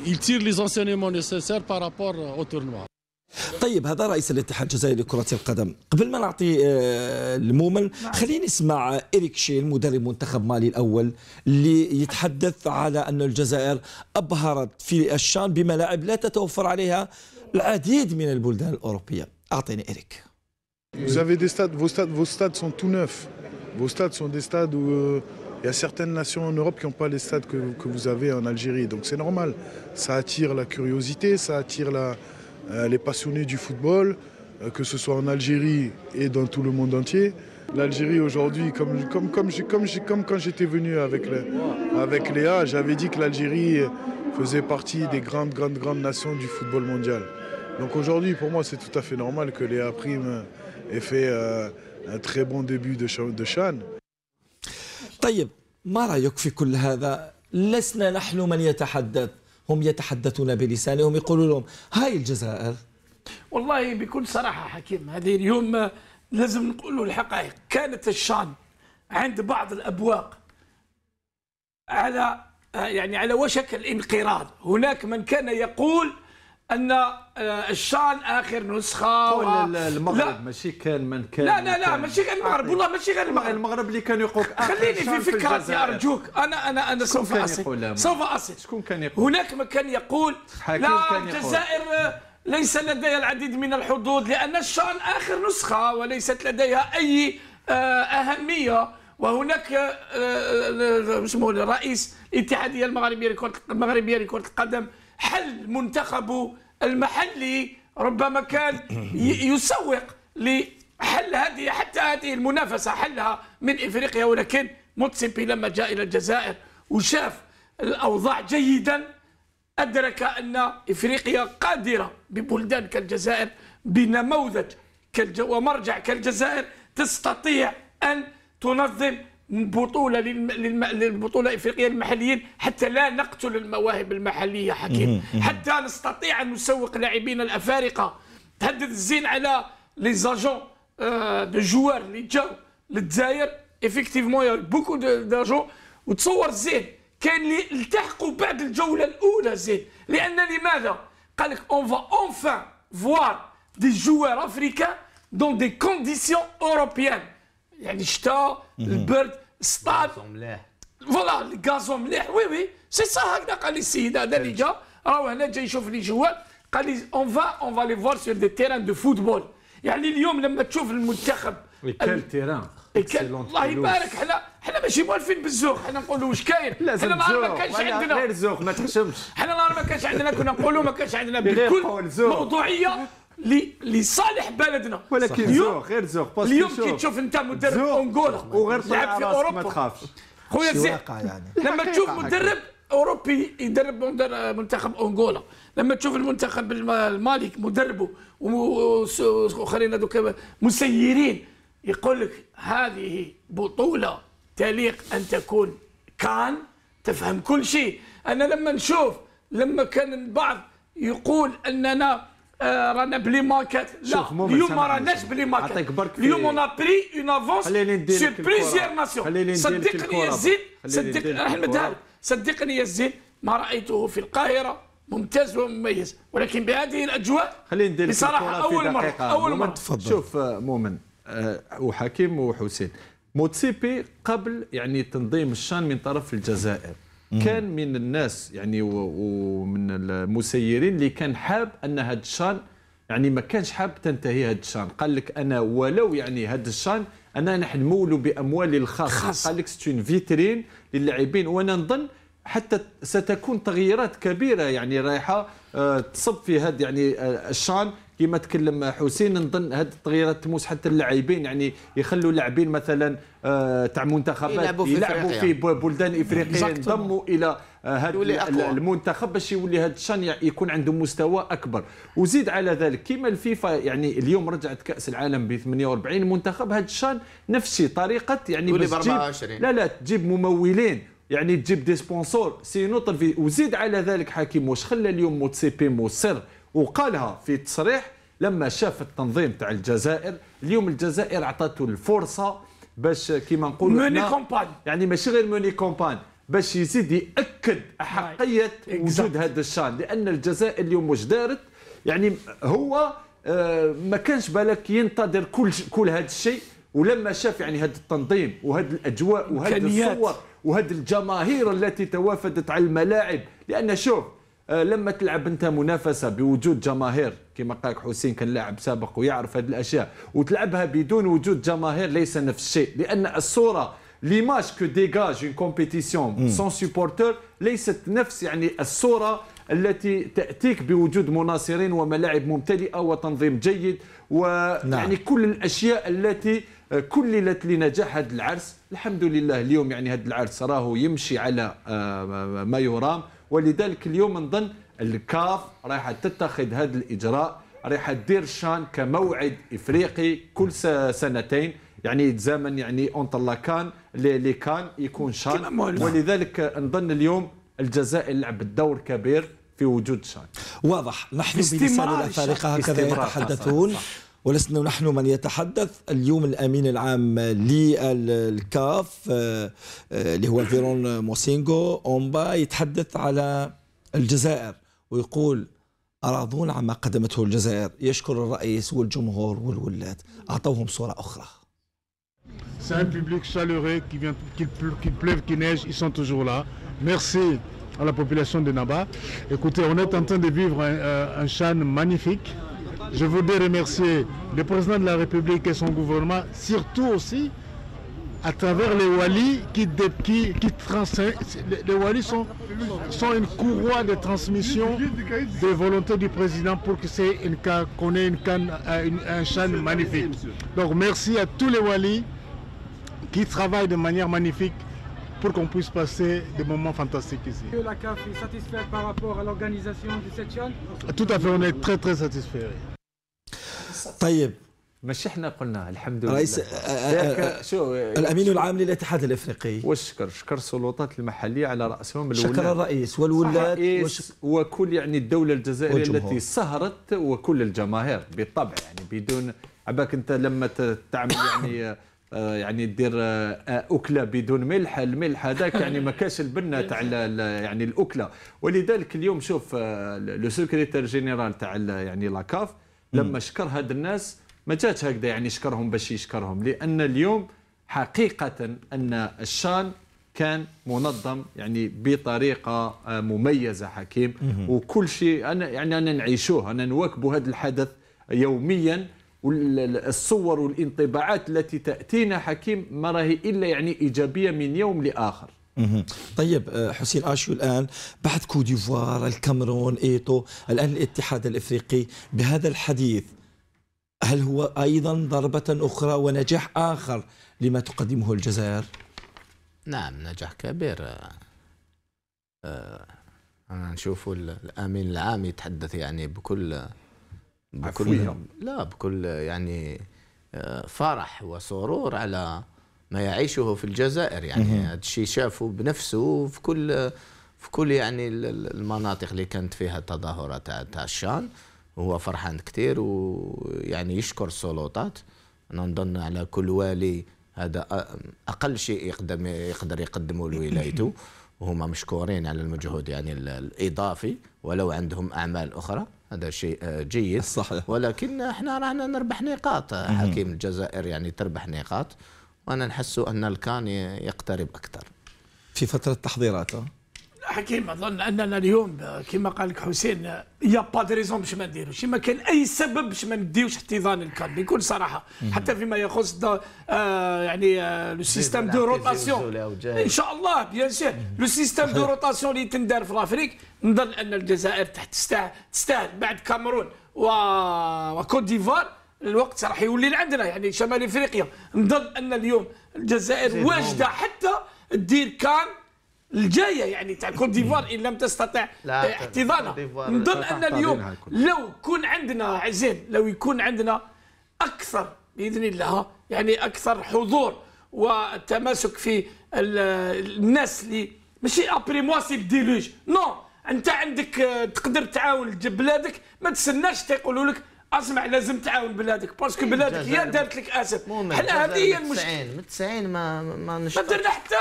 يلتير لي les نيسيسير بارابور او تورنوا طيب هذا رئيس الاتحاد الجزائري لكرة القدم قبل ما نعطي المؤمل خليني نسمع إريك شيل مدرب منتخب مالي الأول اللي يتحدث على أن الجزائر أبهرت في الشان بملاعب لا تتوفر عليها العديد من البلدان الأوروبية أعطيني إريك Vous avez des stades, vos stades, vos stades sont tout neufs. Vos stades sont des stades où Il y a certaines nations en Europe qui n'ont pas les stades que, que, vous avez en Algérie, donc c'est normal. Ça attire la curiosité, ça attire la, Euh, les passionnés du football, euh, que ce soit en Algérie et dans tout le monde entier. L'Algérie aujourd'hui, comme, quand j'étais venu avec, Léa, j'avais dit que l'Algérie faisait partie des grandes, grandes, grandes nations du football mondial. Donc aujourd'hui, pour moi, c'est tout à fait normal que Léa Prime ait fait euh, un très bon début de, de Chan. طيب هم يتحدثون بلسانهم يقولوا لهم هاي الجزائر والله بكل صراحة حكيم هذه اليوم لازم نقولوا الحقائق كانت الشان عند بعض الأبواق على يعني على وشك الانقراض هناك من كان يقول ان آه، الشان اخر نسخه قول المغرب ماشي كان من كان لا لا لا ماشي غير المغرب والله ماشي غير المغرب المغرب اللي كان يقول خليني في فكرتي ارجوك انا انا انا سوف اصل سوف اصل شكون كان يقول هناك من كان يقول لا الجزائر آه، ليس لديها العديد من الحظوظ لان الشان اخر نسخه وليست لديها اي آه، اهميه وهناك اسمه رئيس الاتحاديه المغربيه لكره المغربيه لكره القدم حل منتخبه المحلي ربما كان يسوق لحل هذه حتى هذه المنافسه حلها من افريقيا ولكن موتسيبي لما جاء الى الجزائر وشاف الاوضاع جيدا ادرك ان افريقيا قادره ببلدان كالجزائر بنموذج ومرجع كالجزائر تستطيع ان تنظم بطوله للبطوله الافريقيه المحليين حتى لا نقتل المواهب المحليه حكيم حتى نستطيع ان نسوق لاعبين الافارقه تهدد الزين على لي زاجون آه، دو جوار اللي جاو للدزاير افيكتيفمون يا بوكو داجون وتصور زين كان اللي التحقوا بعد الجوله الاولى زين لان لماذا قال لك اون فا اونفان فوار دي جوار افريكان دون دي كونديسيون اوروبيان يعني الشتاء البرد سطاد فوالا الكازو مليح وي وي سي سا هكذا قال لي السيد هذا اللي جا راهو هنا جاي يشوف لي جوال قال لي اون فا اون فا لي فوار سور دي تيران دو فوتبول يعني اليوم لما تشوف المنتخب إيه، كان تيران الله يبارك حنا حنا ماشي موالفين بالزوخ حنا نقولوا واش كاين حنا ما كانش عندنا غير زوخ ما تحشمش حنا ما كانش عندنا كنا نقولوا ما كانش عندنا بالكل موضوعيه لصالح بلدنا ولكن اليوم غير زوغ اليوم كي تشوف انت مدرب انغولا وغير لعب في اوروبا ما تخافش خويا زين يعني. لما تشوف مدرب اوروبي يدرب منتخب انغولا لما تشوف المنتخب المالي مدربه وخلينا دوك مسيرين يقول لك هذه بطوله تليق ان تكون كان تفهم كل شيء انا لما نشوف لما كان البعض يقول اننا رانا بلي ماكات لا اليوم ما راناش بلي ماكات اليوم اون ابري اون افونس سو بليزيور ناسيون صدقني يا زين صدق احمد صدقني يا زين ما رايته في القاهره ممتاز ومميز ولكن بهذه الاجواء خلينا ندير بصراحه اول مره اول مره تفضل شوف مؤمن وحكيم وحسين موتسيبي قبل يعني تنظيم الشان من طرف الجزائر كان من الناس يعني ومن المسيرين اللي كان حاب ان هذا الشان يعني ما كانش حاب تنتهي هذا الشان قال لك انا ولو يعني هذا الشان انا نحن باموالي الخاصه قال لك ستون فيترين للاعبين وانا نظن حتى ستكون تغييرات كبيره يعني رايحه آه، تصب في هذا يعني آه، الشان كما تكلم حسين نظن هذه التغييرات تموس حتى اللاعبين يعني يخلوا لاعبين مثلا آه، تاع منتخبات يلعبوا في, يلعبوا في بلدان افريقيه ينضموا الى هذا آه، المنتخب باش يولي هذا الشان يكون عنده مستوى اكبر وزيد على ذلك كما الفيفا يعني اليوم رجعت كاس العالم ب 48 منتخب هذا الشان نفس الشيء طريقه يعني تجيب لا لا تجيب ممولين يعني تجيب دي سبونسور سينو وزيد على ذلك حكيم واش خلى اليوم موتسيبي مصر وقالها في تصريح لما شاف التنظيم تاع الجزائر اليوم الجزائر عطاته الفرصه باش كيما نقولوا موني كومبان يعني ماشي غير موني كومبان باش يزيد ياكد احقيه وجود هذا الشان لان الجزائر اليوم واش دارت يعني هو آه، ما كانش بالك ينتظر كل كل هذا الشيء ولما شاف يعني هذا التنظيم وهذه الاجواء وهذه الصور وهذه الجماهير التي توافدت على الملاعب لان شوف آه، لما تلعب انت منافسه بوجود جماهير كما قالك حسين كان لاعب سابق ويعرف هذه الاشياء وتلعبها بدون وجود جماهير ليس نفس الشيء لان الصوره ليماج كو ديجاج اون كومبيتيسيون سون سوبورتور ليست نفس يعني الصوره التي تاتيك بوجود مناصرين وملاعب ممتلئه وتنظيم جيد ويعني نعم. كل الاشياء التي آه، كللت لنجاح هذا العرس الحمد لله اليوم يعني هذا العرس راهو يمشي على آه، ما يرام ولذلك اليوم نظن الكاف رايحه تتخذ هذا الاجراء رايحه دير الشان كموعد افريقي كل سنتين يعني يتزامن يعني أنت لا كان اللي كان يكون شان ولذلك نظن اليوم الجزائر لعبت دور كبير في وجود شان واضح نحن بلسان الافارقه هكذا يتحدثون ولسنا نحن من يتحدث اليوم الامين العام للكاف اللي هو فيرون موسينغو اومبا يتحدث على الجزائر ويقول أراضون عما قدمته الجزائر يشكر الرئيس والجمهور والولاة أعطوهم صورة أخرى C'est un public chaleureux qui vient, qu'il pleuve, qu'il pleuve, qu'il neige, ils sont toujours là. Merci à la population de Naba. Écoutez, on est en train de vivre un, un chan magnifique. Je voudrais remercier le président de la République et son gouvernement, surtout aussi à travers les Wallis qui, qui, les Wali sont, sont une courroie de transmission des volontés du président pour que c'est une qu'on ait une canne, euh, un châne magnifique. Donc merci à tous les walis qui travaillent de manière magnifique pour qu'on puisse passer des moments fantastiques ici. que La CAF est satisfaite par rapport à l'organisation de cette chaîne Tout à fait, on est très très satisfait. يحصل طيب مش احنا قلنا الحمد لله رئيس آه، آه، آه، شو الامين العام للاتحاد الافريقي والشكر شكر السلطات المحليه على راسهم الولاة شكر الرئيس والولاة وكل يعني الدوله الجزائريه التي سهرت وكل الجماهير بالطبع يعني بدون عباك انت لما تعمل يعني يعني دير اكله بدون ملح الملح هذاك يعني ما كاش البنه تاع يعني الاكله ولذلك اليوم شوف لو سكرتير جينيرال تاع يعني لاكاف لما شكر هاد الناس ما جاتش هكذا يعني شكرهم باش يشكرهم لان اليوم حقيقه ان الشان كان منظم يعني بطريقه آه، مميزه حكيم وكل شيء انا يعني انا نعيشوه انا نواكبوا هذا الحدث يوميا والصور والانطباعات التي تاتينا حكيم ما راهي الا يعني ايجابيه من يوم لاخر طيب آه، حسين اشيو آه، الان بعد كوديفوار الكاميرون ايتو الان الاتحاد الافريقي بهذا الحديث هل هو ايضا ضربه اخرى ونجاح اخر لما تقدمه الجزائر؟ نعم نجاح كبير آه، أنا نشوف الأمين العام يتحدث يعني بكل بكل عفوية. لا بكل يعني فرح وسرور على ما يعيشه في الجزائر يعني هذا الشيء شافه بنفسه في كل في كل يعني المناطق اللي كانت فيها التظاهرات تاع الشان هو فرحان كثير ويعني يشكر السلطات انا نظن على كل والي هذا اقل شيء يقدم يقدر يقدمه لولايته وهما مشكورين على المجهود يعني الاضافي ولو عندهم اعمال اخرى هذا شيء آه، جيد صحيح ولكن احنا رانا نربح نقاط حكيم الجزائر يعني تربح نقاط وانا نحس ان الكان يقترب اكثر في فتره تحضيرات حكيم آه؟ اظن اننا اليوم كما قال لك حسين يا با دي ريزون باش ما نديروش ما كان اي سبب باش ما نديوش احتضان الكان بكل صراحه حتى فيما يخص آه يعني آه لو سيستيم دو روتاسيون ان شاء الله بيان سور لو سيستيم دو روتاسيون اللي تندار في لافريك نظن ان الجزائر تحت تستاهل تستاهل بعد كامرون و... وكوت ديفوار الوقت راح يولي عندنا يعني شمال افريقيا نظن ان اليوم الجزائر واجده حتى تدير كان الجايه يعني تاع كوت ديفوار ان لم تستطع آه، احتضانها نظن ان اليوم لو كون عندنا عزيز لو يكون عندنا اكثر باذن الله يعني اكثر حضور وتماسك في الناس اللي ماشي ابري موا سي ديلوج نو انت عندك آه، تقدر تعاون بلادك ما تسناش تيقولوا لك اسمع لازم تعاون بلادك باسكو إيه، بلادك هي دارت لك اسف حنا هذه هي المشكل من 90 ما ما ما درنا حتى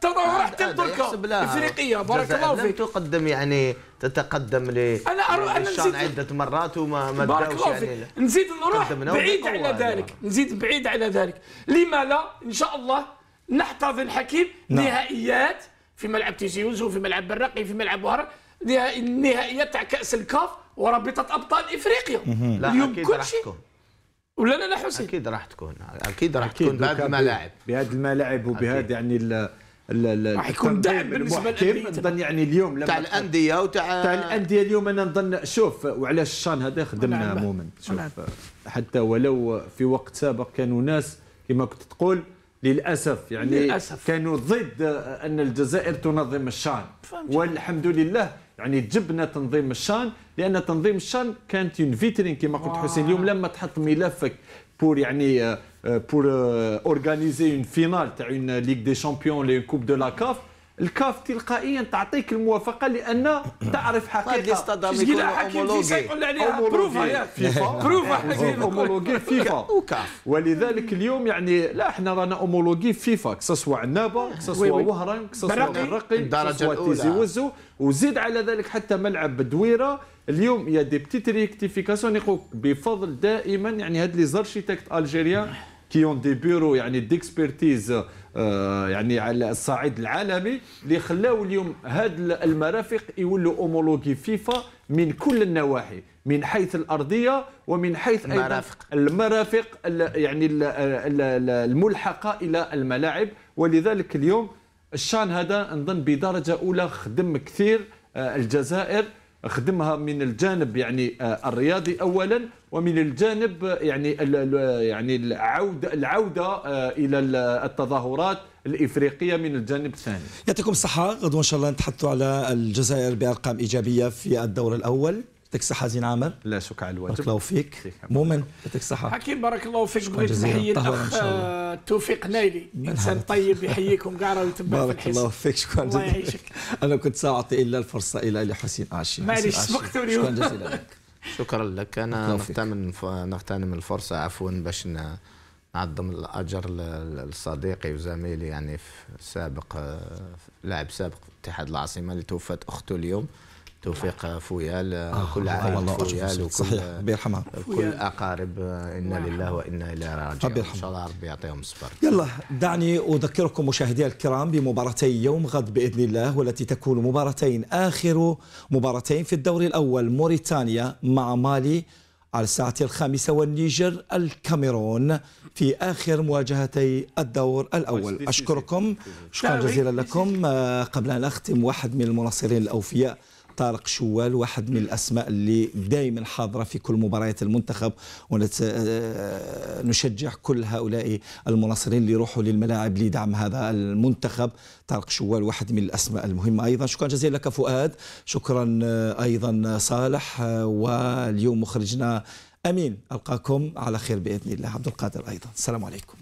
تظاهر حتى دركا افريقيه بارك الله فيك تقدم يعني تتقدم ل انا اروح انا نزيد عده مرات وما ما بارك الله يعني فيك يعني نزيد نروح بعيد على ذلك نزيد بعيد على ذلك لما لا ان شاء الله نحتضن حكيم نعم. نهائيات في ملعب تيزيوز وفي ملعب براقي في ملعب وهران نهائيات تاع كاس الكاف ورابطه ابطال افريقيا لا اليوم أكيد كل شيء ولا لا لا حسين اكيد راح تكون اكيد راح تكون بهذه الملاعب بهذه الملاعب وبهذا يعني راح يكون دعم بالنسبه للانديه يعني اليوم لما تاع الانديه وتاع تاع الانديه اليوم انا نظن شوف وعلاش الشان هذا خدمنا مؤمن نعم، نعم. شوف نعم. حتى ولو في وقت سابق كانوا ناس كما كنت تقول للاسف يعني للأسف. كانوا ضد ان الجزائر تنظم الشان والحمد لله يعني جبنا تنظيم الشان لان تنظيم الشان كانت اون فيترين كما قلت حسين اليوم لما تحط ملفك بور يعني بور اورغانيزي اون فينال تاع اون ليغ دي شامبيون لي كوب دو لا كاف الكاف تلقائيا تعطيك الموافقه لان تعرف حقيقه تسجيل حكيم فيفا يقول عليها بروفا يا فيفا بروفا حكيم فيفا ولذلك اليوم يعني لا احنا رانا اومولوجي فيفا كسوا عنابه كسوا وهران كسوا الرقي كسوا تيزي وزو وزيد على ذلك حتى ملعب بدويره اليوم يا دي بتيت ريكتيفيكاسيون يقولك بفضل دائما يعني هاد لي زارشيتكت الجيريان كي اون دي بيرو يعني ديكسبرتيز آه، يعني على الصعيد العالمي اللي خلاو اليوم هاد المرافق يولوا اومولوجي فيفا من كل النواحي من حيث الارضيه ومن حيث ايضا المرافق, المرافق يعني الملحقه الى الملاعب ولذلك اليوم الشان هذا نظن بدرجه اولى خدم كثير آه، الجزائر خدمها من الجانب يعني آه، الرياضي اولا ومن الجانب يعني يعني العوده العوده آه، الى التظاهرات الافريقيه من الجانب الثاني. يعطيكم الصحه غدوه ان شاء الله نتحدثوا على الجزائر بارقام ايجابيه في الدور الاول. يعطيك الصحة زين عامر لا شكرا على الواجب بارك الله فيك مؤمن يعطيك الصحة حكيم بارك الله فيك بغيت نحيي الأخ آه، توفيق نايلي إنسان طيب يحييكم كاع راه يتبع بارك الله فيك شكرا جزيلا الله يعيشك أنا كنت سأعطي إلا الفرصة إلى حسين عاشي معليش سبقتوني شكرا جزيلا لك شكرا لك انا نغتنم نغتنم الفرصه عفوا باش نعظم الاجر لصديقي وزميلي يعني في سابق آه، لاعب سابق اتحاد العاصمه اللي توفت اخته اليوم توفيق فويال آه، آه، كل عائلة فويال وكل صحيح آه، كل اقارب انا لله وانا اليه راجعون ان شاء الله ربي يعطيهم الصبر يلا دعني اذكركم مشاهدي الكرام بمباراتي يوم غد باذن الله والتي تكون مباراتين اخر مباراتين في الدور الاول موريتانيا مع مالي على الساعة الخامسة والنيجر الكاميرون في آخر مواجهتي الدور الأول أشكركم شكرا جزيلا لكم قبل أن أختم واحد من المناصرين الأوفياء طارق شوال واحد من الاسماء اللي دائما حاضره في كل مباريات المنتخب ونشجع آه، آه، كل هؤلاء المناصرين اللي يروحوا للملاعب لدعم هذا المنتخب طارق شوال واحد من الاسماء المهمه ايضا شكرا جزيلا لك فؤاد شكرا آه، ايضا صالح واليوم مخرجنا امين القاكم على خير باذن الله عبد القادر ايضا السلام عليكم